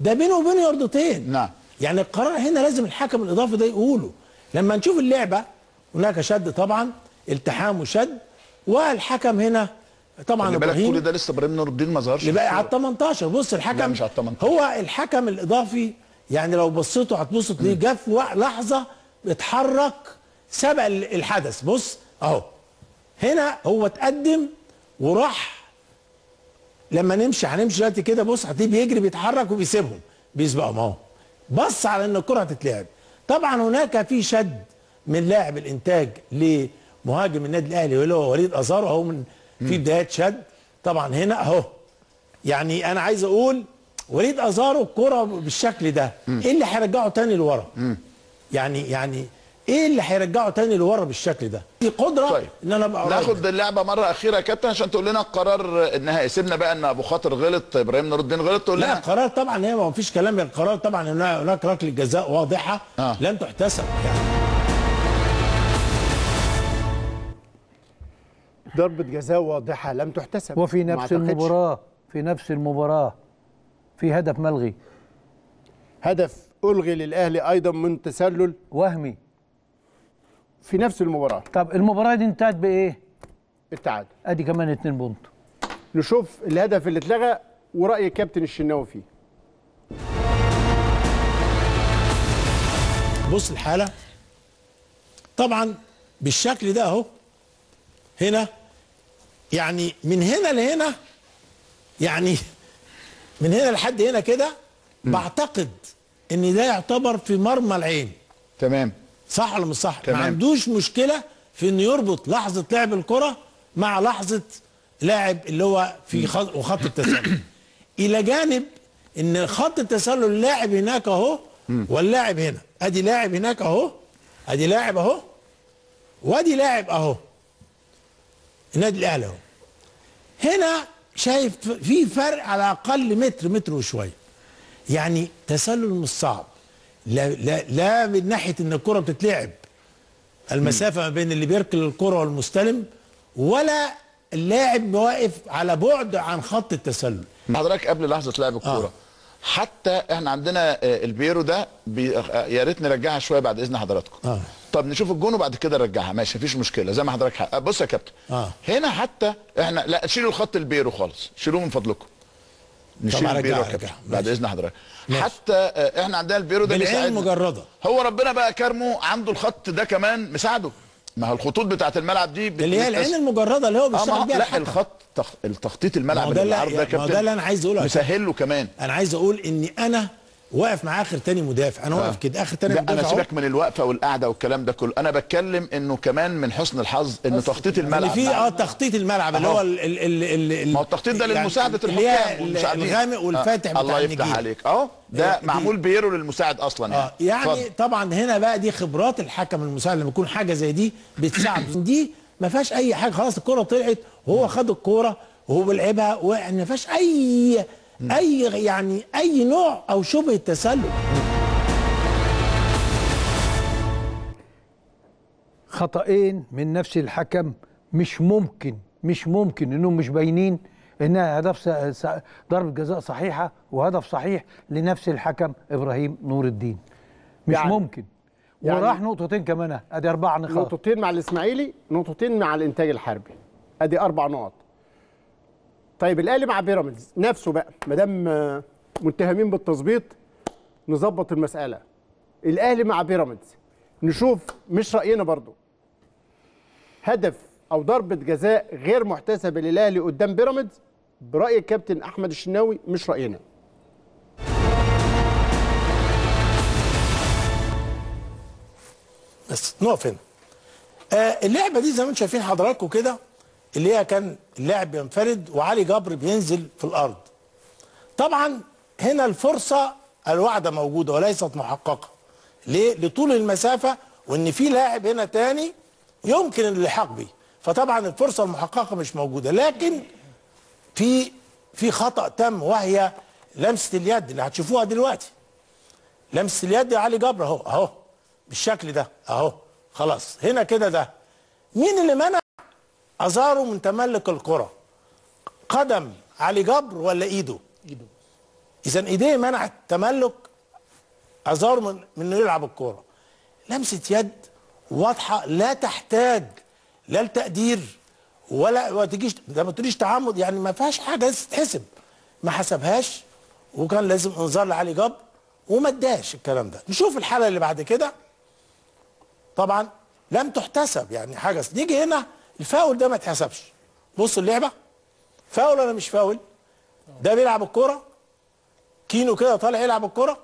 ده بينه وبينه يردتين نعم يعني القرار هنا لازم الحكم الاضافي ده يقوله لما نشوف اللعبه هناك شد طبعا التحام وشد والحكم هنا طبعا اللي بالك كل ده لسه ابراهيم نور الدين ما ظهرش بقى على ال 18 بص الحكم مش على 18 هو الحكم الاضافي يعني لو بصيتوا هتبصوا ليه جه في لحظه اتحرك سبق الحدث بص اهو هنا هو اتقدم وراح لما نمشي هنمشي دلوقتي كده بص هتلاقيه بيجري بيتحرك وبيسيبهم بيسبقهم اهو بص على ان الكره هتتلعب طبعا هناك في شد من لاعب الانتاج لمهاجم النادي الاهلي واللي هو وليد ازارو اهو من في بدايات شد طبعا هنا اهو يعني انا عايز اقول وليد ازارو الكره بالشكل ده ايه اللي هيرجعه تاني لورا يعني يعني ايه اللي هيرجعه تاني لورا بالشكل ده؟ دي قدره طيب. ان انا ابقى ناخد اللعبه مره اخيره يا كابتن عشان تقول لنا القرار النهائي سيبنا بقى ان ابو خاطر غلط ابراهيم نور الدين غلط تقول لنا لا القرار طبعا هي ما فيش كلام القرار طبعا ان هناك ركله جزاء واضحه آه. لن تحتسب يعني ضربة جزاء واضحة لم تحتسب وفي نفس المباراة في نفس المباراة في هدف ملغي هدف ألغي للأهلي أيضا من تسلل وهمي في نفس المباراه طب المباراه دي انتهت بايه التعادل ادي كمان 2 بونت نشوف الهدف اللي اتلغى وراي كابتن الشناوي فيه بص الحاله طبعا بالشكل ده اهو هنا يعني من هنا لهنا يعني من هنا لحد هنا كده بعتقد ان ده يعتبر في مرمى العين تمام صح ولا مش صح تمام. ما عندوش مشكله في انه يربط لحظه لعب الكره مع لحظه لاعب اللي هو في خط وخط التسلل الى جانب ان خط التسلل اللاعب هناك اهو واللاعب هنا ادي لاعب هناك اهو ادي لاعب اهو وادي لاعب اهو النادي الاهلي اهو هنا شايف في فرق على اقل متر متر وشويه يعني تسلل مش صعب لا لا لا من ناحيه ان الكره بتتلعب المسافه ما بين اللي بيركل الكره والمستلم ولا اللاعب واقف على بعد عن خط التسلل حضرتك قبل لحظه لعب الكوره آه. حتى احنا عندنا آه، البيرو ده بي... آه، يا ريت نرجعها شويه بعد اذن حضراتكم آه. طب نشوف الجون وبعد كده نرجعها ماشي مفيش مشكله زي ما حضرتك حق آه، بص يا كابتن آه. هنا حتى احنا لا شيلوا الخط البيرو خالص شيلوه من فضلكم نشيل البيرو رجع. بعد اذن حضرتك ماشي. حتى آه، احنا عندنا البيرو ده بالعين مجرده هو ربنا بقى كرمه عنده الخط ده كمان مساعده ما هي الخطوط بتاعه الملعب دي اللي هي العين المجرده اللي هو آه، بيشتغل بيها لا الخط تخ... التخطيط الملعب اللي بالعرض ده يعني كابتن ده اللي انا عايز اقوله مسهل له كمان انا عايز اقول ان انا واقف معاه اخر تاني مدافع انا واقف آه. كده اخر تاني مدافع انا سيبك من الوقفه والقعده والكلام ده كله انا بتكلم انه كمان من حسن الحظ ان تخطيط يعني الملعب في اه نعم. تخطيط الملعب اللي هو ال ال ال ال ما هو التخطيط ده يعني لمساعده الحكام والمساعدين الغامق آه. والفاتح بتاع الله يفتح عليك اهو ده آه، معمول بيرو للمساعد اصلا يعني اه يعني فضل. طبعا هنا بقى دي خبرات الحكم المساعد لما يكون حاجه زي دي بتساعد دي ما فيهاش اي حاجه خلاص الكوره طلعت وهو خد الكوره وهو بيلعبها وما فيهاش اي اي يعني اي نوع او شبه التسلل خطأين من نفس الحكم مش ممكن مش ممكن انهم مش باينين انها هدف ضربه جزاء صحيحه وهدف صحيح لنفس الحكم ابراهيم نور الدين مش يعني ممكن يعني وراح نقطتين كمان ادي اربع نقاط نقطتين مع الاسماعيلي نقطتين مع الانتاج الحربي ادي اربع نقط طيب الاهلي مع بيراميدز نفسه بقى ما دام متهمين بالتظبيط نظبط المساله الاهلي مع بيراميدز نشوف مش راينا برضو هدف او ضربه جزاء غير محتسبه للاهلي قدام بيراميدز براي الكابتن احمد الشناوي مش راينا بس نقف هنا آه اللعبه دي زي ما انتم شايفين حضراتكم كده اللي هي كان اللعب ينفرد وعلي جبر بينزل في الارض طبعا هنا الفرصه الواعده موجوده وليست محققه ليه لطول المسافه وان في لاعب هنا تاني يمكن اللحاق بيه فطبعا الفرصه المحققه مش موجوده لكن في في خطا تم وهي لمسه اليد اللي هتشوفوها دلوقتي لمسه اليد علي جبر اهو اهو بالشكل ده اهو خلاص هنا كده ده مين اللي منع أزاروا من تملك الكرة قدم علي جبر ولا إيده؟ إيده إذا إيديه منعت تملك أزار من إنه يلعب الكرة لمسة يد واضحة لا تحتاج لا لتقدير ولا ما تجيش ده ما تقوليش تعمد يعني ما فيهاش حاجة لازم تتحسب ما حسبهاش وكان لازم انذار لعلي جبر وما اداش الكلام ده نشوف الحالة اللي بعد كده طبعا لم تحتسب يعني حاجة نيجي هنا الفاول ده ما اتحسبش بص اللعبه فاول ولا مش فاول ده بيلعب الكوره كينو كده طالع يلعب الكوره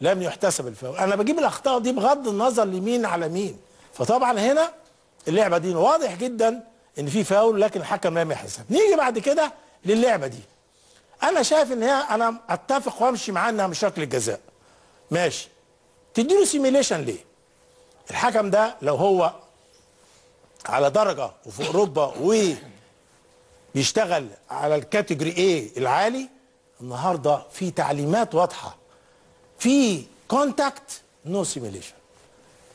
لم يحتسب الفاول انا بجيب الاخطاء دي بغض النظر لمين على مين فطبعا هنا اللعبه دي واضح جدا ان في فاول لكن الحكم لم يحسب نيجي بعد كده للعبه دي انا شايف ان هي انا اتفق وامشي معاه انها مش شكل الجزاء ماشي تديله سيميليشن ليه الحكم ده لو هو على درجه وفي اوروبا وبيشتغل على الكاتيجوري ايه العالي النهارده في تعليمات واضحه في كونتاكت نو سيميليشن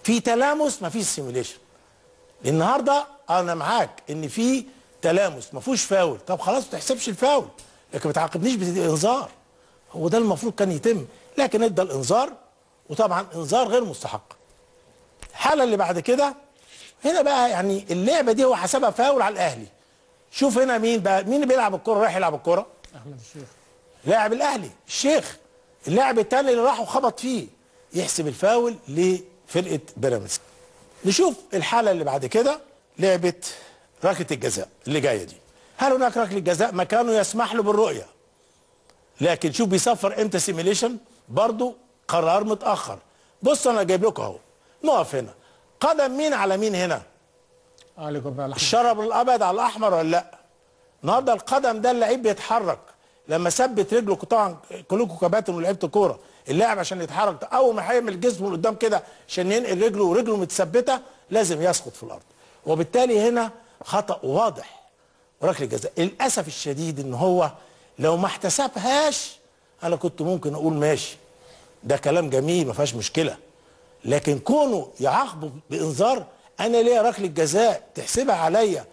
في تلامس ما فيش سيميليشن النهارده انا معاك ان في تلامس ما فيهوش فاول طب خلاص ما تحسبش الفاول لكن ما تعاقبنيش بالانذار هو ده المفروض كان يتم لكن ادى الانذار وطبعا انذار غير مستحق الحاله اللي بعد كده هنا بقى يعني اللعبه دي هو حسبها فاول على الاهلي شوف هنا مين بقى مين اللي بيلعب الكره رايح يلعب الكره احمد الشيخ لاعب الاهلي الشيخ اللاعب الثاني اللي راح وخبط فيه يحسب الفاول لفرقه بيراميدز نشوف الحاله اللي بعد كده لعبه ركله الجزاء اللي جايه دي هل هناك ركله جزاء مكانه يسمح له بالرؤيه لكن شوف بيصفر امتى سيميليشن برضه قرار متاخر بص انا جايب لكم اهو نقف هنا قدم مين على مين هنا الشرب الابيض على الاحمر ولا لا النهارده القدم ده اللعيب بيتحرك لما ثبت رجله طبعا كلكم كباتن ولعيبه كوره اللاعب عشان يتحرك اول ما هيعمل جسمه لقدام كده عشان ينقل رجله ورجله متثبته لازم يسقط في الارض وبالتالي هنا خطا واضح وركله جزاء للاسف الشديد ان هو لو ما احتسبهاش انا كنت ممكن اقول ماشي ده كلام جميل ما فيهاش مشكله لكن كونه يعاقبه بانذار انا ليا ركله جزاء تحسبها عليا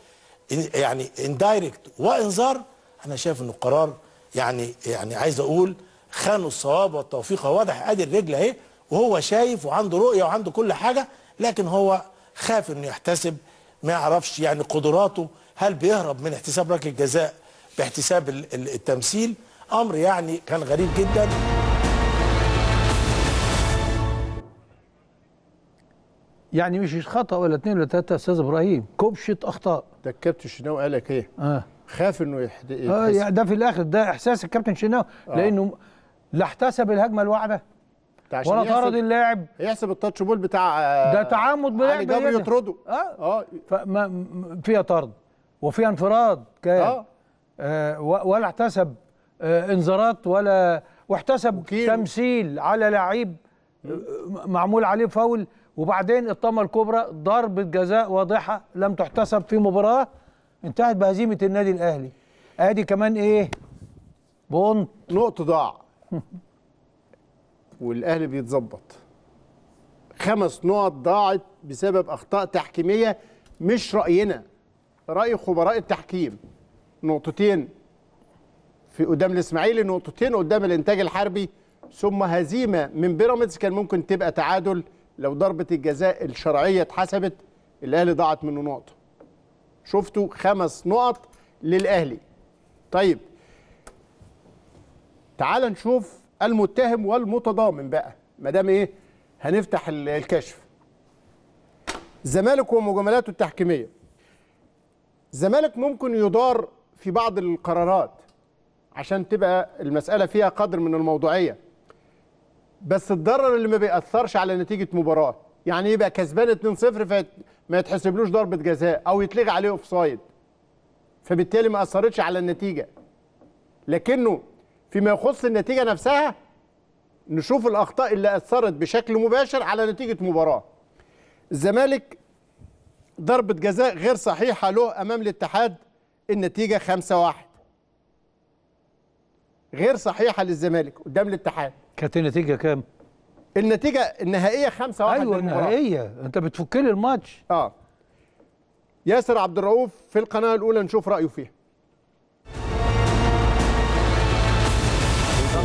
يعني اندايركت وانذار انا شايف انه القرار يعني يعني عايز اقول خانوا الصواب والتوفيق واضح ادي الرجل اهي وهو شايف وعنده رؤيه وعنده كل حاجه لكن هو خاف انه يحتسب ما يعرفش يعني قدراته هل بيهرب من احتساب ركله جزاء باحتساب التمثيل امر يعني كان غريب جدا يعني مش خطا ولا اثنين ولا ثلاثه استاذ ابراهيم كبشه اخطاء ده الكابتن شناوي قال لك ايه؟ اه خاف انه يحد... اه يعني ده في الاخر ده احساس الكابتن شناوي آه. لانه لا احتسب الهجمه الواعده ولا طرد اللاعب يحسب التاتش بول بتاع آه ده تعمد بلاعب علي يطرده اه اه فما فيها طرد وفيها انفراد كان آه. آه ولا احتسب آه انذارات ولا واحتسب تمثيل على لعيب آه، معمول عليه فاول وبعدين الطامة الكبرى ضربة جزاء واضحة لم تحتسب في مباراة انتهت بهزيمة النادي الأهلي ادي كمان ايه بون نقطة ضاع والأهلي بيتظبط خمس نقط ضاعت بسبب أخطاء تحكيمية مش رأينا رأي خبراء التحكيم نقطتين في قدام الإسماعيلي نقطتين قدام الإنتاج الحربي ثم هزيمة من بيراميدز كان ممكن تبقى تعادل لو ضربه الجزاء الشرعيه اتحسبت الاهلي ضاعت منه نقطه شفتوا خمس نقط للاهلي طيب تعال نشوف المتهم والمتضامن بقى ما دام ايه هنفتح الكشف الزمالك ومجاملاته التحكيميه الزمالك ممكن يدار في بعض القرارات عشان تبقى المساله فيها قدر من الموضوعيه بس الضرر اللي ما بيأثرش على نتيجه مباراه يعني يبقى كسبان 2-0 فما يتحسبلوش ضربه جزاء او يتلغي عليه اوفسايد فبالتالي ما اثرتش على النتيجه لكنه فيما يخص النتيجه نفسها نشوف الاخطاء اللي اثرت بشكل مباشر على نتيجه مباراه الزمالك ضربه جزاء غير صحيحه له امام الاتحاد النتيجه 5-1 غير صحيحه للزمالك قدام الاتحاد كانت النتيجه كام؟ النتيجه النهائيه 5-1 ايوه النهائيه انت بتفك لي الماتش اه ياسر عبد الرؤوف في القناه الاولى نشوف رايه فيها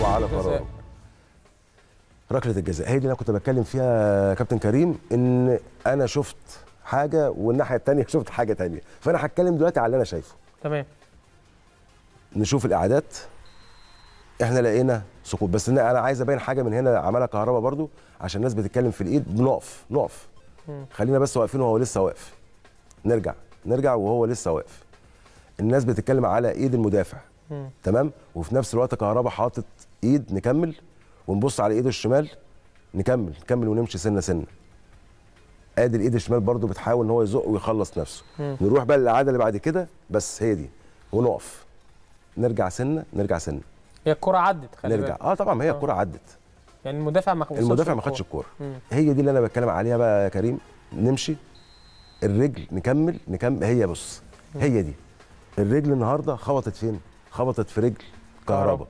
على ركله الجزاء هي دي اللي انا كنت بتكلم فيها كابتن كريم ان انا شفت حاجه والناحيه الثانيه شفت حاجه ثانيه فانا هتكلم دلوقتي على اللي انا شايفه تمام نشوف الاعادات احنا لقينا سقوط بس انا عايز ابين حاجه من هنا عملها كهربا برضو عشان الناس بتتكلم في الايد بنقف نقف خلينا بس واقفين وهو لسه واقف نرجع نرجع وهو لسه واقف الناس بتتكلم على ايد المدافع تمام وفي نفس الوقت كهربا حاطط ايد نكمل ونبص على ايده الشمال نكمل نكمل ونمشي سنه سنه ادي الايد الشمال برضو بتحاول ان هو يزق ويخلص نفسه نروح بقى للعاده اللي بعد كده بس هي دي ونقف نرجع سنه نرجع سنه هي الكرة عدت خلي نرجع بقى. اه طبعا هي آه. الكرة عدت يعني المدافع ما المدافع ما خدش الكوره هي دي اللي انا بتكلم عليها بقى يا كريم نمشي الرجل نكمل نكمل هي بص مم. هي دي الرجل النهارده خبطت فين خبطت في رجل كهرباء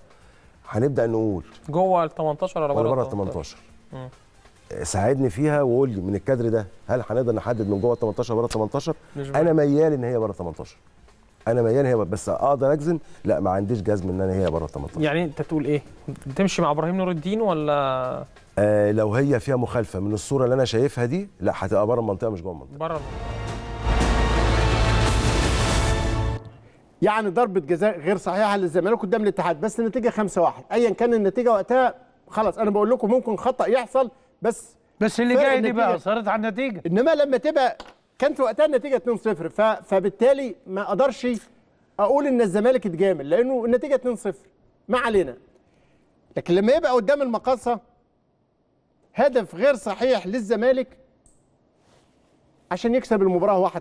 هنبدا نقول جوه ال 18 ولا بره ال 18 آه، ساعدني فيها وقول لي من الكادر ده هل هنقدر نحدد من جوه ال 18 بره ال 18 انا ميال ان هي بره ال 18 انا مليان هي بس اقدر اجزم لا ما عنديش جزم ان انا هي بره 18 يعني انت تقول ايه تمشي مع ابراهيم نور الدين ولا آه لو هي فيها مخالفه من الصوره اللي انا شايفها دي لا هتبقى بره المنطقه مش جوه المنطقه بره يعني ضربه جزاء غير صحيحه للزمالك قدام الاتحاد بس النتيجه 5 1 ايا كان النتيجه وقتها خلاص انا بقول لكم ممكن خطا يحصل بس بس اللي جاي دي بقى صارت على النتيجه انما لما تبقى كانت وقتها النتيجه 2-0 فبالتالي ما اقدرش اقول ان الزمالك اتجامل لانه النتيجه 2-0 ما علينا لكن لما يبقى قدام المقاصه هدف غير صحيح للزمالك عشان يكسب المباراه 1-0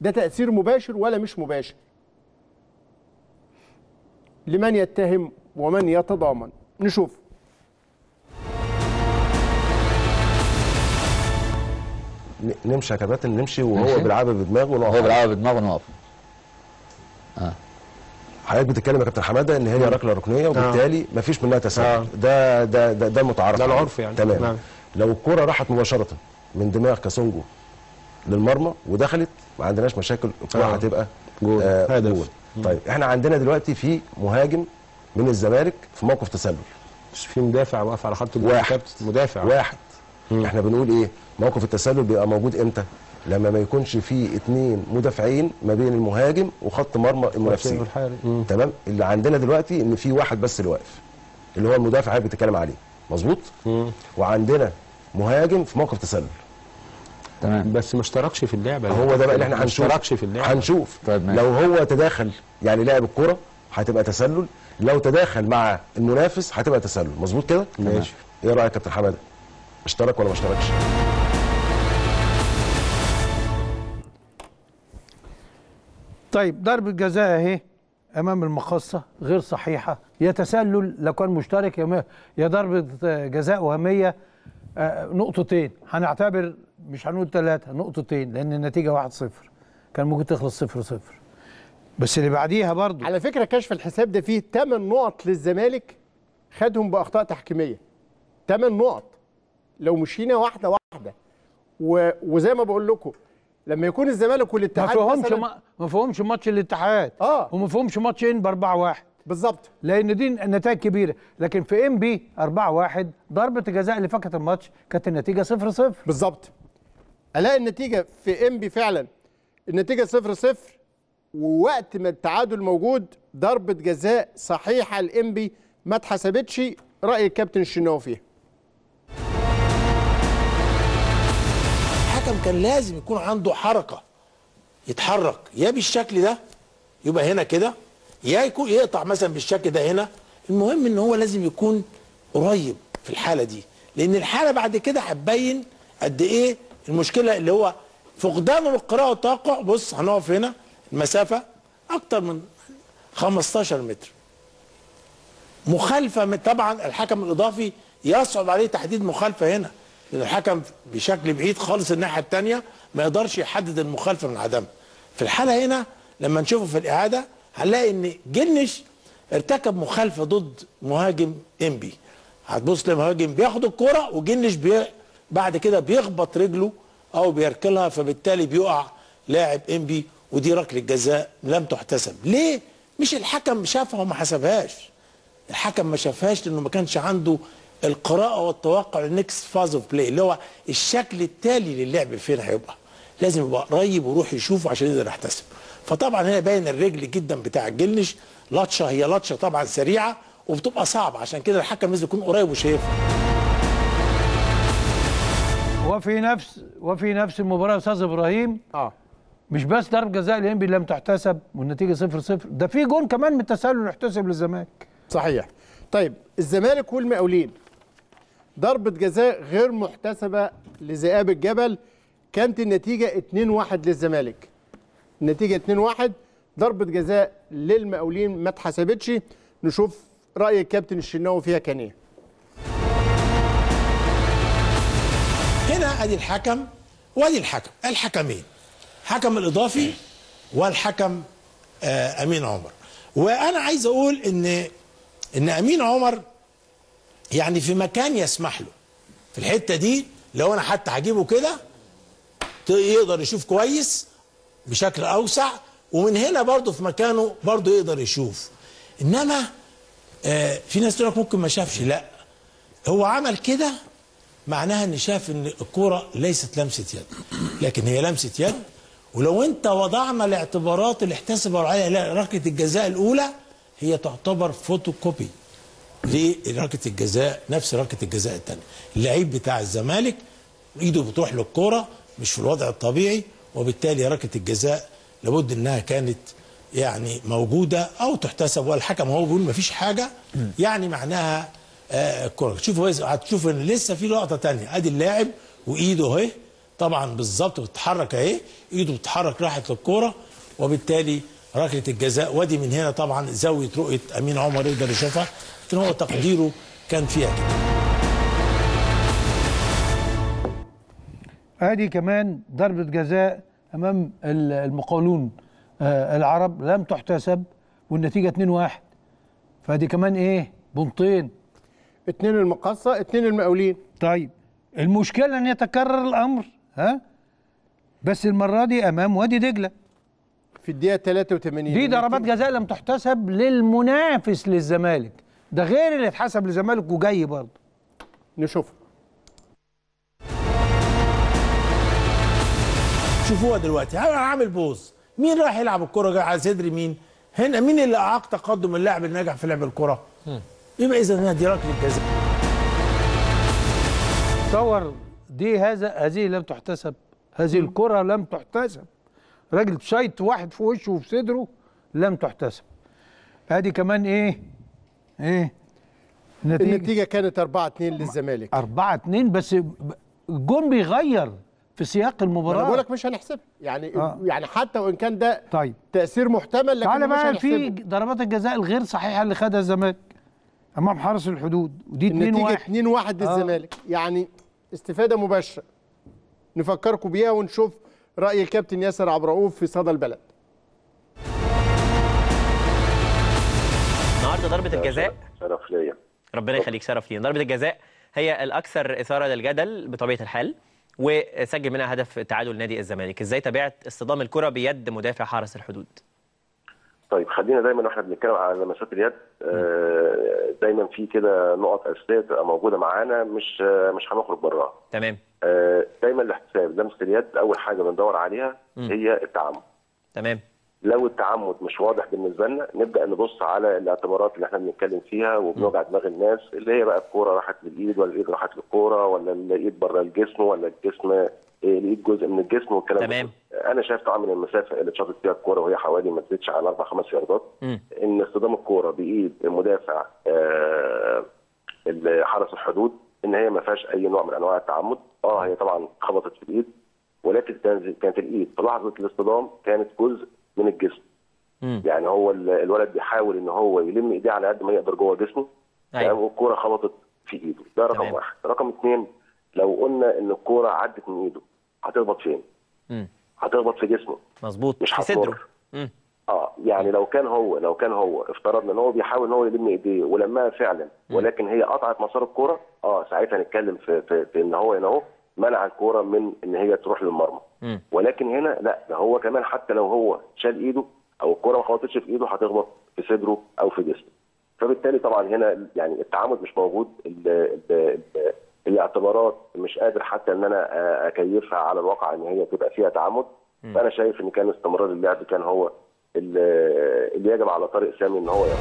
ده تاثير مباشر ولا مش مباشر لمن يتهم ومن يتضامن نشوف نمشي يا كابتن نمشي وهو بيلعبها بدماغه ونقف هو بيلعبها بدماغه ونقف اه حضرتك بتتكلم يا كابتن حماده ان هي نعم. ركله ركنيه نعم. وبالتالي آه. مفيش منها تساهل آه. ده ده ده, ده المتعارف ده العرف يعني تمام نعم. لو الكره راحت مباشره من دماغ كاسونجو للمرمى ودخلت ما عندناش مشاكل الكره آه. هتبقى جول آه هدف جول. طيب احنا عندنا دلوقتي في مهاجم من الزمالك في موقف تسلل مش في مدافع واقف على خط الجول واحد مدافع واحد مم. احنا بنقول ايه موقف التسلل بيبقى موجود امتى لما ما يكونش في اثنين مدافعين ما بين المهاجم وخط مرمى المنافسين تمام اللي عندنا دلوقتي ان في واحد بس اللي واقف اللي هو المدافع اللي بتتكلم عليه مظبوط وعندنا مهاجم في موقف تسلل تمام بس ما اشتركش في اللعبه هو ده بقى اللي احنا هنشوف ما اشتركش في اللعبه هنشوف طيب لو هو تداخل يعني لعب الكره هتبقى تسلل لو تداخل مع المنافس هتبقى تسلل مظبوط كده ماشي ايه رايك يا كابتن حماده اشترك ولا ما اشتركش طيب ضربة جزاء اهي امام المقصه غير صحيحه يا تسلل لو كان مشترك يا ضربه جزاء وهميه آه، نقطتين هنعتبر مش هنقول ثلاثه نقطتين لان النتيجه 1-0 كان ممكن تخلص 0-0 بس اللي بعديها برضه على فكره كشف الحساب ده فيه 8 نقط للزمالك خدهم باخطاء تحكيميه 8 نقط لو مشينا واحده واحده و... وزي ما بقول لكم لما يكون الزمالك والاتحاد ما فهمش ما, ما فهمش ماتش الاتحاد اه وما فهمش ماتش انبي 4 1 بالظبط لان دي نتائج كبيره لكن في ام بي 4 1 ضربه الجزاء اللي فكت الماتش كانت النتيجه 0 0 بالظبط الاقي النتيجه في ام بي فعلا النتيجه 0 0 ووقت ما التعادل موجود ضربه جزاء صحيحه لامبي ما اتحسبتش راي الكابتن الشناوي فيها الحكم كان لازم يكون عنده حركه يتحرك يا بالشكل ده يبقى هنا كده يا يكون يقطع مثلا بالشكل ده هنا المهم ان هو لازم يكون قريب في الحاله دي لان الحاله بعد كده هتبين قد ايه المشكله اللي هو فقدانه للقراءه والتوقع بص هنقف هنا المسافه اكتر من 15 متر مخالفه طبعا الحكم الاضافي يصعب عليه تحديد مخالفه هنا الحكم بشكل بعيد خالص الناحيه الثانيه ما يقدرش يحدد المخالفه من عدمها في الحاله هنا لما نشوفه في الاعاده هنلاقي ان جنش ارتكب مخالفه ضد مهاجم انبي هتبص لمهاجم بياخد الكره وجنش بي بعد كده بيخبط رجله او بيركلها فبالتالي بيقع لاعب انبي ودي ركله جزاء لم تحتسب ليه مش الحكم شافها وما حسبهاش الحكم ما شافهاش لانه ما كانش عنده القراءه والتوقع للنكست فاز اوف بلاي اللي هو الشكل التالي للعب فين هيبقى لازم يبقى قريب ويروح يشوفه عشان يقدر يحتسب فطبعا هنا باين الرجل جدا بتاع الجلنش لطشه هي لطشه طبعا سريعه وبتبقى صعبه عشان كده الحكم لازم يكون قريب وشايفها وفي نفس وفي نفس المباراه استاذ ابراهيم اه مش بس ضرب جزاء الانبي لم تحتسب والنتيجه 0 0 ده في جون كمان من التسلل احتسب للزمالك صحيح طيب الزمالك والمقاولين ضربة جزاء غير محتسبة لذئاب الجبل كانت النتيجة 2-1 للزمالك النتيجة 2-1 ضربة جزاء للمقاولين ما اتحسبتش نشوف رأي الكابتن الشناوي فيها كان ايه هنا ادي الحكم وادي الحكم الحكمين حكم الاضافي والحكم آه، امين عمر وانا عايز اقول ان ان امين عمر يعني في مكان يسمح له في الحته دي لو انا حتى هجيبه كده يقدر يشوف كويس بشكل اوسع ومن هنا برضه في مكانه برضه يقدر يشوف انما آه في ناس تقول لك ممكن ما شافش لا هو عمل كده معناها ان شاف ان الكوره ليست لمسه يد لكن هي لمسه يد ولو انت وضعنا الاعتبارات اللي احتسبوا عليها ركله الجزاء الاولى هي تعتبر فوتوكوبي لركة الجزاء نفس ركله الجزاء الثانيه اللعيب بتاع الزمالك ايده بتروح للكوره مش في الوضع الطبيعي وبالتالي ركله الجزاء لابد انها كانت يعني موجوده او تحتسب والحكم هو بيقول ما فيش حاجه يعني معناها آه، الكوره شوفوا هتشوف ان لسه في لقطه ثانيه ادي اللاعب وايده اهي طبعا بالظبط بتتحرك اهي ايده بتتحرك راحت للكوره وبالتالي ركله الجزاء ودي من هنا طبعا زاويه رؤيه امين عمر يقدر يشوفها لكن هو تقديره كان فيها كده ادي كمان ضربه جزاء امام المقاولون آه، العرب لم تحتسب والنتيجه 2-1 فادي كمان ايه بنطين اثنين المقصة اثنين المقاولين طيب المشكله ان يتكرر الامر ها بس المره دي امام وادي دجله في الدقيقه 83 دي ضربات جزاء لم تحتسب للمنافس للزمالك ده غير اللي اتحسب للزمالك وجاي برضه نشوفه شوفوها دلوقتي انا عامل بوز مين راح يلعب الكره جاي على صدر مين هنا مين اللي اعاق تقدم اللاعب الناجح في لعب الكره يبقى اذا دي ركله جزاء تصور دي هذا هذه لم تحتسب هذه الكره لم تحتسب راجل شايط واحد في وشه وفي صدره لم تحتسب ادي كمان ايه ايه النتيجه النتيجه كانت 4 2 للزمالك 4 2 بس الجون بيغير في سياق المباراه انا بقول لك مش هنحسبها يعني آه. يعني حتى وان كان ده طيب تاثير محتمل لكن تعالى بقى في ضربات الجزاء الغير صحيحه اللي خدها الزمالك امام حرس الحدود ودي 2 1 2 1 للزمالك آه. يعني استفاده مباشره نفكركم بيها ونشوف راي الكابتن ياسر عبد الرؤوف في صدى البلد ضربه الجزاء شرف ليا ربنا يخليك شرف لينا ضربه الجزاء هي الاكثر اثاره للجدل بطبيعه الحال وسجل منها هدف تعادل نادي الزمالك ازاي تابعت اصطدام الكره بيد مدافع حرس الحدود طيب خلينا دايما واحنا بنتكلم على لمسات اليد آه، دايما في كده نقط اساسيه موجوده معانا مش آه، مش هنخرج براها تمام آه، دايما الاحتساب لمسه اليد اول حاجه بندور عليها هي التعامل تمام لو التعمد مش واضح بالنسبه لنا نبدا نبص على الاعتبارات اللي احنا بنتكلم فيها وبنوجع دماغ الناس اللي هي بقى الكوره راحت للايد ولا الايد راحت للكوره ولا الايد بره الجسم ولا الجسم إيه، الايد جزء من الجسم والكلام تمام انا شايف طبعا من المسافه اللي اتشاطت فيها الكوره وهي حوالي ما تزيدش عن اربع خمس ياردات ان اصطدام الكوره بايد مدافع آه، حرس الحدود ان هي ما فيهاش اي نوع من انواع التعمد اه هي طبعا خبطت في الايد ولكن كانت الايد في لحظه الاصطدام كانت جزء من الجسم مم. يعني هو الولد بيحاول ان هو يلم ايديه على قد ما يقدر جوه جسمه أيوة. يعني والكوره خبطت في ايده ده رقم تمام. واحد رقم اثنين لو قلنا ان الكوره عدت من ايده هتخبط فين هتخبط في جسمه مظبوط مش هتضر اه يعني لو كان هو لو كان هو افترضنا ان هو بيحاول ان هو يلم ايديه ولمها فعلا ولكن هي قطعت مسار الكوره اه ساعتها نتكلم في في, في ان هو هنا اهو منع الكوره من ان هي تروح للمرمى ولكن هنا لا ده هو كمان حتى لو هو شال ايده او الكوره ما خبطتش في ايده هتخبط في صدره او في جسمه فبالتالي طبعا هنا يعني التعامد مش موجود الـ الـ الـ الاعتبارات مش قادر حتى ان انا اكيفها على الواقع ان هي تبقى فيها تعامد فانا شايف ان كان استمرار اللعب كان هو اللي يجب على طارق سامي ان هو يعمل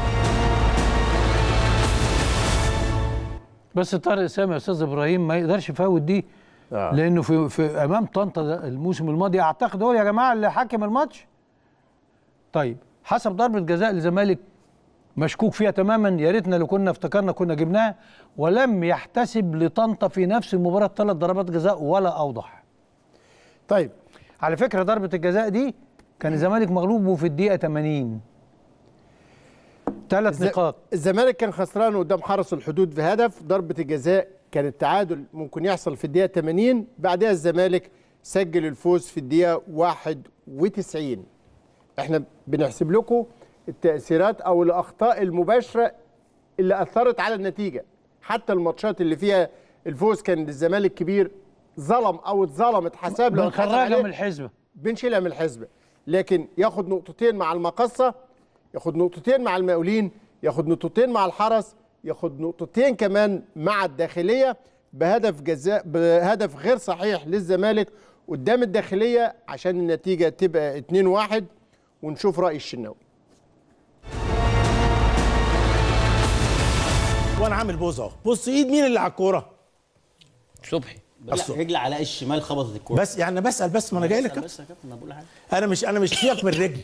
بس طارق سامي يا استاذ ابراهيم ما يقدرش يفوت دي آه. لانه في, في امام طنطا الموسم الماضي اعتقد هو يا جماعه اللي حكم الماتش طيب حسب ضربه جزاء للزمالك مشكوك فيها تماما يا ريتنا لو كنا افتكرنا كنا جبناها ولم يحتسب لطنطا في نفس المباراه ثلاث ضربات جزاء ولا اوضح طيب على فكره ضربه الجزاء دي كان الزمالك مغلوب وفي الدقيقه 80 ثلاث نقاط الزمالك كان خسران قدام حرس الحدود في هدف ضربه الجزاء كان التعادل ممكن يحصل في الدقيقه 80 بعدها الزمالك سجل الفوز في الدقيقه 91 احنا بنحسب لكم التاثيرات او الاخطاء المباشره اللي اثرت على النتيجه حتى الماتشات اللي فيها الفوز كان للزمالك كبير ظلم او اتظلم اتحسب له بنخرجها من الحسبه بنشيلها من الحسبه لكن ياخد نقطتين مع المقصه ياخد نقطتين مع المقاولين ياخد نقطتين مع الحرس ياخد نقطتين كمان مع الداخليه بهدف جزاء بهدف غير صحيح للزمالك قدام الداخليه عشان النتيجه تبقى 2-1 ونشوف راي الشناوي وانا عامل بوز اهو بص ايد مين اللي على الكوره صبحي بس رجل على الشمال خبطت الكوره بس يعني بسال بس ما انا جاي لك بس يا كابتن انا بقول حاجه انا مش انا مش سيبك من رجلي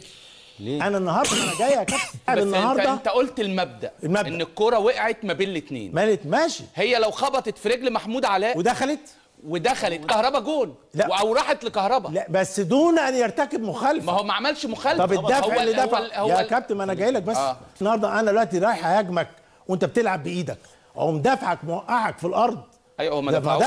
ليه؟ انا النهارده انا جاي يا كابتن النهارده انت, انت قلت المبدا, المبدأ. ان الكوره وقعت ما بين الاثنين مالت ماشي هي لو خبطت في رجل محمود علاء ودخلت ودخلت كهربا جون لا. او راحت لكهربا لا بس دون ان يرتكب مخالفه ما هو ما عملش مخالفه طب الدفع اللي دفع هو يا كابتن ما انا جاي لك بس آه. النهارده انا دلوقتي رايح اهاجمك وانت بتلعب بايدك اقوم دافعك موقعك في الارض ايوه ما دفعوش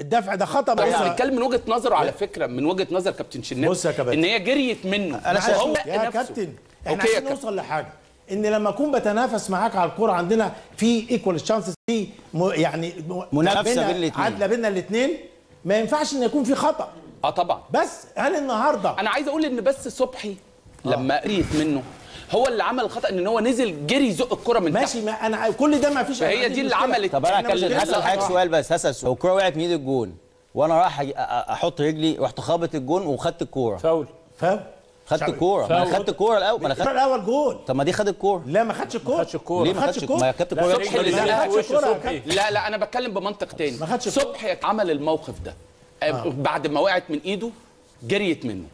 الدفع ده خطا بقى انا يعني بتكلم من وجهه نظره على فكره من وجهه نظر كابتن شناوي بص يا كابتن ان هي جريت منه انا هو يا كابتن احنا عايزين نوصل لحاجه ان لما اكون بتنافس معاك على الكوره عندنا في ايكوال شانسز في يعني منافسه بين الاثنين عادله بين الاثنين ما ينفعش ان يكون في خطا اه طبعا بس هل النهارده انا عايز اقول ان بس صبحي لما قريت منه هو اللي عمل الخطا ان هو نزل جري يزق الكره من ماشي تحت. ما انا كل ده ما فيش فهي دي اللي عملت طب انا اكلم هسال حضرتك سؤال بس هسال سؤال الكوره وقعت من ايد الجون وانا رايح احط رجلي رحت خابط الجون وخدت الكوره فاول فاول خدت الكوره ما خدت الكوره الاول ما انا خدت الاول جول طب ما دي خدت الكوره لا ما خدش الكوره ما خدش الكوره ليه ما خدش الكوره ما خدت الكوره صبحي اللي لا لا انا بتكلم بمنطق تاني صبحي عمل الموقف ده آه، آه. بعد ما وقعت من ايده جريت منه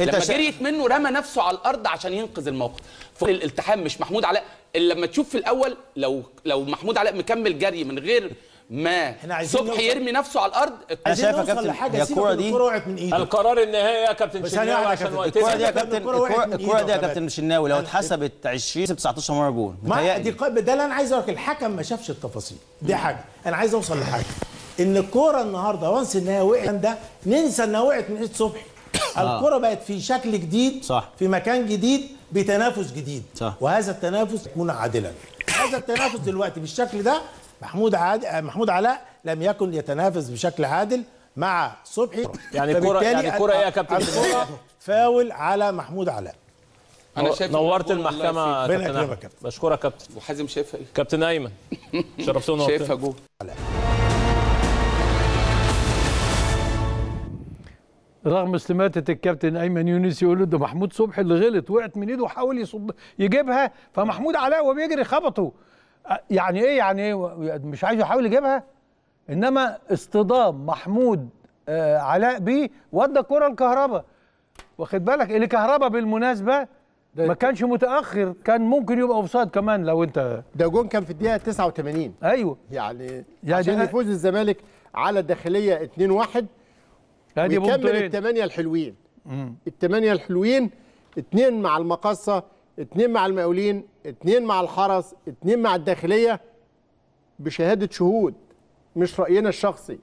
لما شا... جريت منه رمى نفسه على الارض عشان ينقذ الموقف الالتحام مش محمود علاء لما تشوف في الاول لو لو محمود علاء مكمل جري من غير ما صبحي يرمي نفسه على الارض انا شايف يا كابتن يا الكوره دي وقعت من ايده القرار النهائي يا كابتن شناوي عشان وقتها الكوره دي يا كابتن الكوره دي يا كابتن شناوي لو اتحسبت 20 19 مره جول دي ده اللي انا عايز اقول الحكم ما شافش التفاصيل دي حاجه انا عايز اوصل لحاجه ان الكوره النهارده وانس ان هي وقعت ده ننسى انها وقعت من ايد صبحي الكره بقت في شكل جديد صح. في مكان جديد بتنافس جديد صح. وهذا التنافس يكون عادلا هذا التنافس دلوقتي بالشكل ده محمود عاد... محمود علاء لم يكن يتنافس بشكل عادل مع صبحي يعني, يعني الكره يعني الكره ايه يا كابتن فاول على محمود علاء انا شايف نورت المحكمه كابتن بشكرك كابتن وحازم شايفها ايه كابتن ايمن شرفتونا شايفها جول رغم استماتة الكابتن ايمن يونس يقول له ده محمود صبحي اللي غلط وقعت من ايده وحاول يصد يجيبها فمحمود علاء وبيجري خبطه يعني ايه يعني ايه مش عايز يحاول يجيبها انما اصطدام محمود آه علاء بيه ودى الكره لكهربا واخد بالك اللي كهربا بالمناسبه ما كانش متاخر كان ممكن يبقى اوفسايد كمان لو انت ده جون كان في الدقيقه 89 ايوه يعني, يعني عشان يفوز الزمالك على الداخليه 2-1 هادي ويكمل الثمانيه الحلوين الثمانيه الحلوين اثنين مع المقصه اثنين مع المقاولين اثنين مع الحرس اثنين مع الداخليه بشهاده شهود مش راينا الشخصي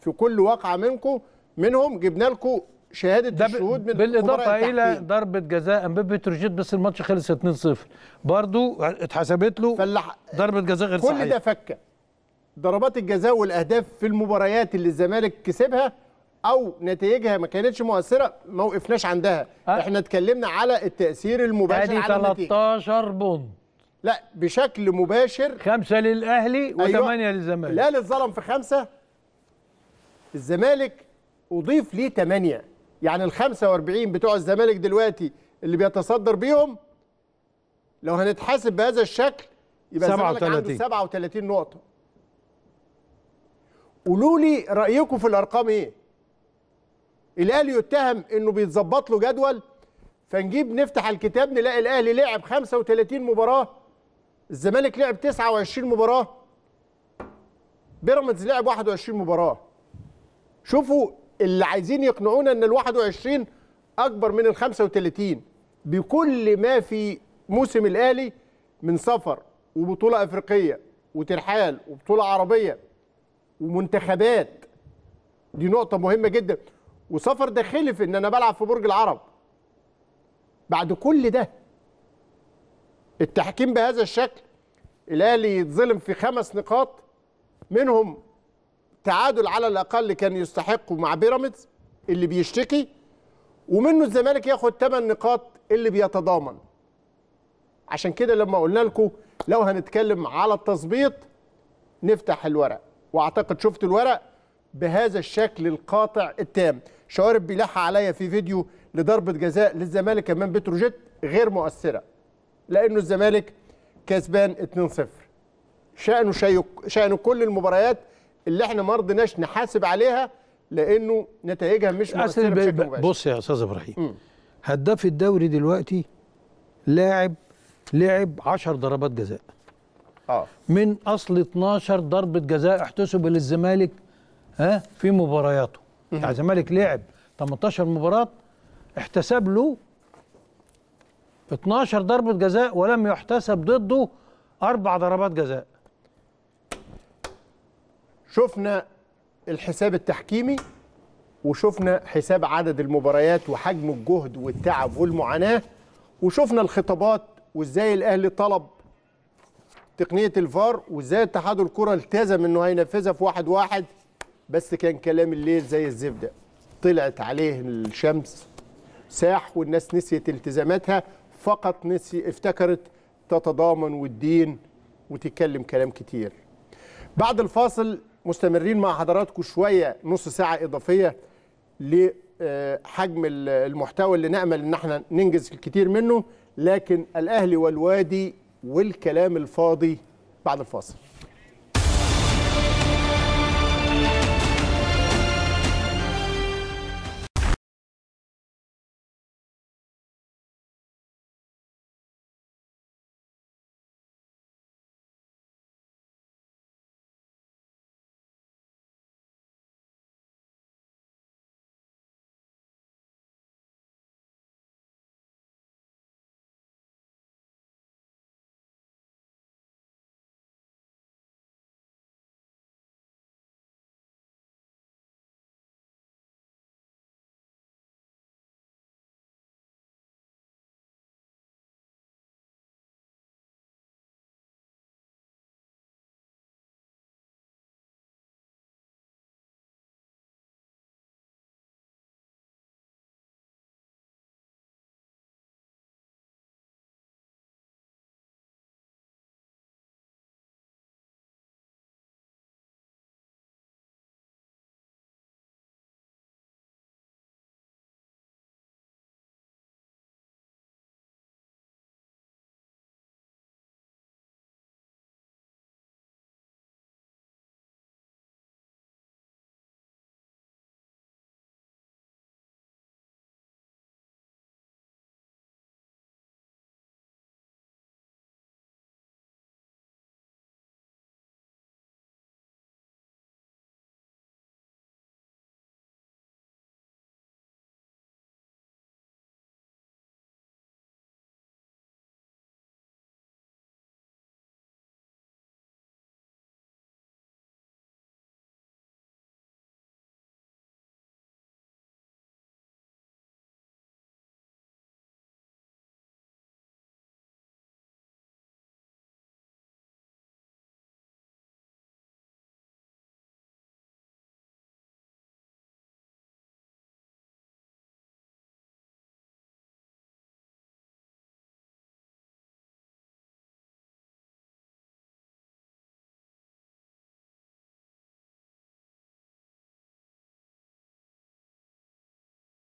في كل واقعه منكم منهم جبنا لكم شهاده الشهود من بالاضافه الى ضربه جزاء ببتروجيت بس الماتش خلص 2-0 برضو اتحسبت له فلح... ضربه جزاء غير كل صحيح كل ده فكه ضربات الجزاء والاهداف في المباريات اللي الزمالك كسبها او نتائجها ما كانتش مؤثره ما وقفناش عندها أه؟ احنا اتكلمنا على التاثير المباشر على 13 بونت لا بشكل مباشر خمسة للأهلي أيوة. وثمانية أيوة. للزمالك الأهلي اتظلم في خمسة الزمالك أضيف ليه ثمانية يعني ال 45 بتوع الزمالك دلوقتي اللي بيتصدر بيهم لو هنتحاسب بهذا الشكل يبقى الزمالك عنده 37 نقطة قولوا لي رأيكم في الأرقام إيه؟ الاهلي يتهم انه بيتظبط له جدول فنجيب نفتح الكتاب نلاقي الاهلي لعب 35 مباراه الزمالك لعب 29 مباراه بيراميدز لعب 21 مباراه شوفوا اللي عايزين يقنعونا ان ال 21 اكبر من ال 35 بكل ما في موسم الاهلي من سفر وبطوله افريقيه وترحال وبطوله عربيه ومنتخبات دي نقطه مهمه جدا وسفر داخلي في ان انا بلعب في برج العرب بعد كل ده التحكيم بهذا الشكل الاهلي يتظلم في خمس نقاط منهم تعادل على الاقل كان يستحقه مع بيراميدز اللي بيشتكي ومنه الزمالك ياخد ثمان نقاط اللي بيتضامن عشان كده لما قلنا لكم لو هنتكلم على التظبيط نفتح الورق واعتقد شفت الورق بهذا الشكل القاطع التام شوارب بيلح عليا في فيديو لضربه جزاء للزمالك امام بتروجيت غير مؤثره لانه الزمالك كسبان 2-0 شأنه شيء شأنه كل المباريات اللي احنا ما رضيناش نحاسب عليها لانه نتائجها مش مؤثره بشكل مباشر بص يا استاذ ابراهيم هداف الدوري دلوقتي لاعب لعب 10 ضربات جزاء اه من اصل 12 ضربه جزاء احتسب للزمالك ها في مبارياته بتاع الزمالك لعب 18 مباراه احتسب له 12 ضربه جزاء ولم يحتسب ضده اربع ضربات جزاء شفنا الحساب التحكيمي وشفنا حساب عدد المباريات وحجم الجهد والتعب والمعاناه وشفنا الخطابات وازاي الاهلي طلب تقنيه الفار وازاي اتحاد الكره التزم انه هينفذها في واحد واحد بس كان كلام الليل زي الزبده طلعت عليه الشمس ساح والناس نسيت التزاماتها فقط نسي افتكرت تتضامن والدين وتتكلم كلام كتير بعد الفاصل مستمرين مع حضراتكم شويه نص ساعه اضافيه لحجم المحتوى اللي نامل ان احنا ننجز الكتير منه لكن الاهلي والوادي والكلام الفاضي بعد الفاصل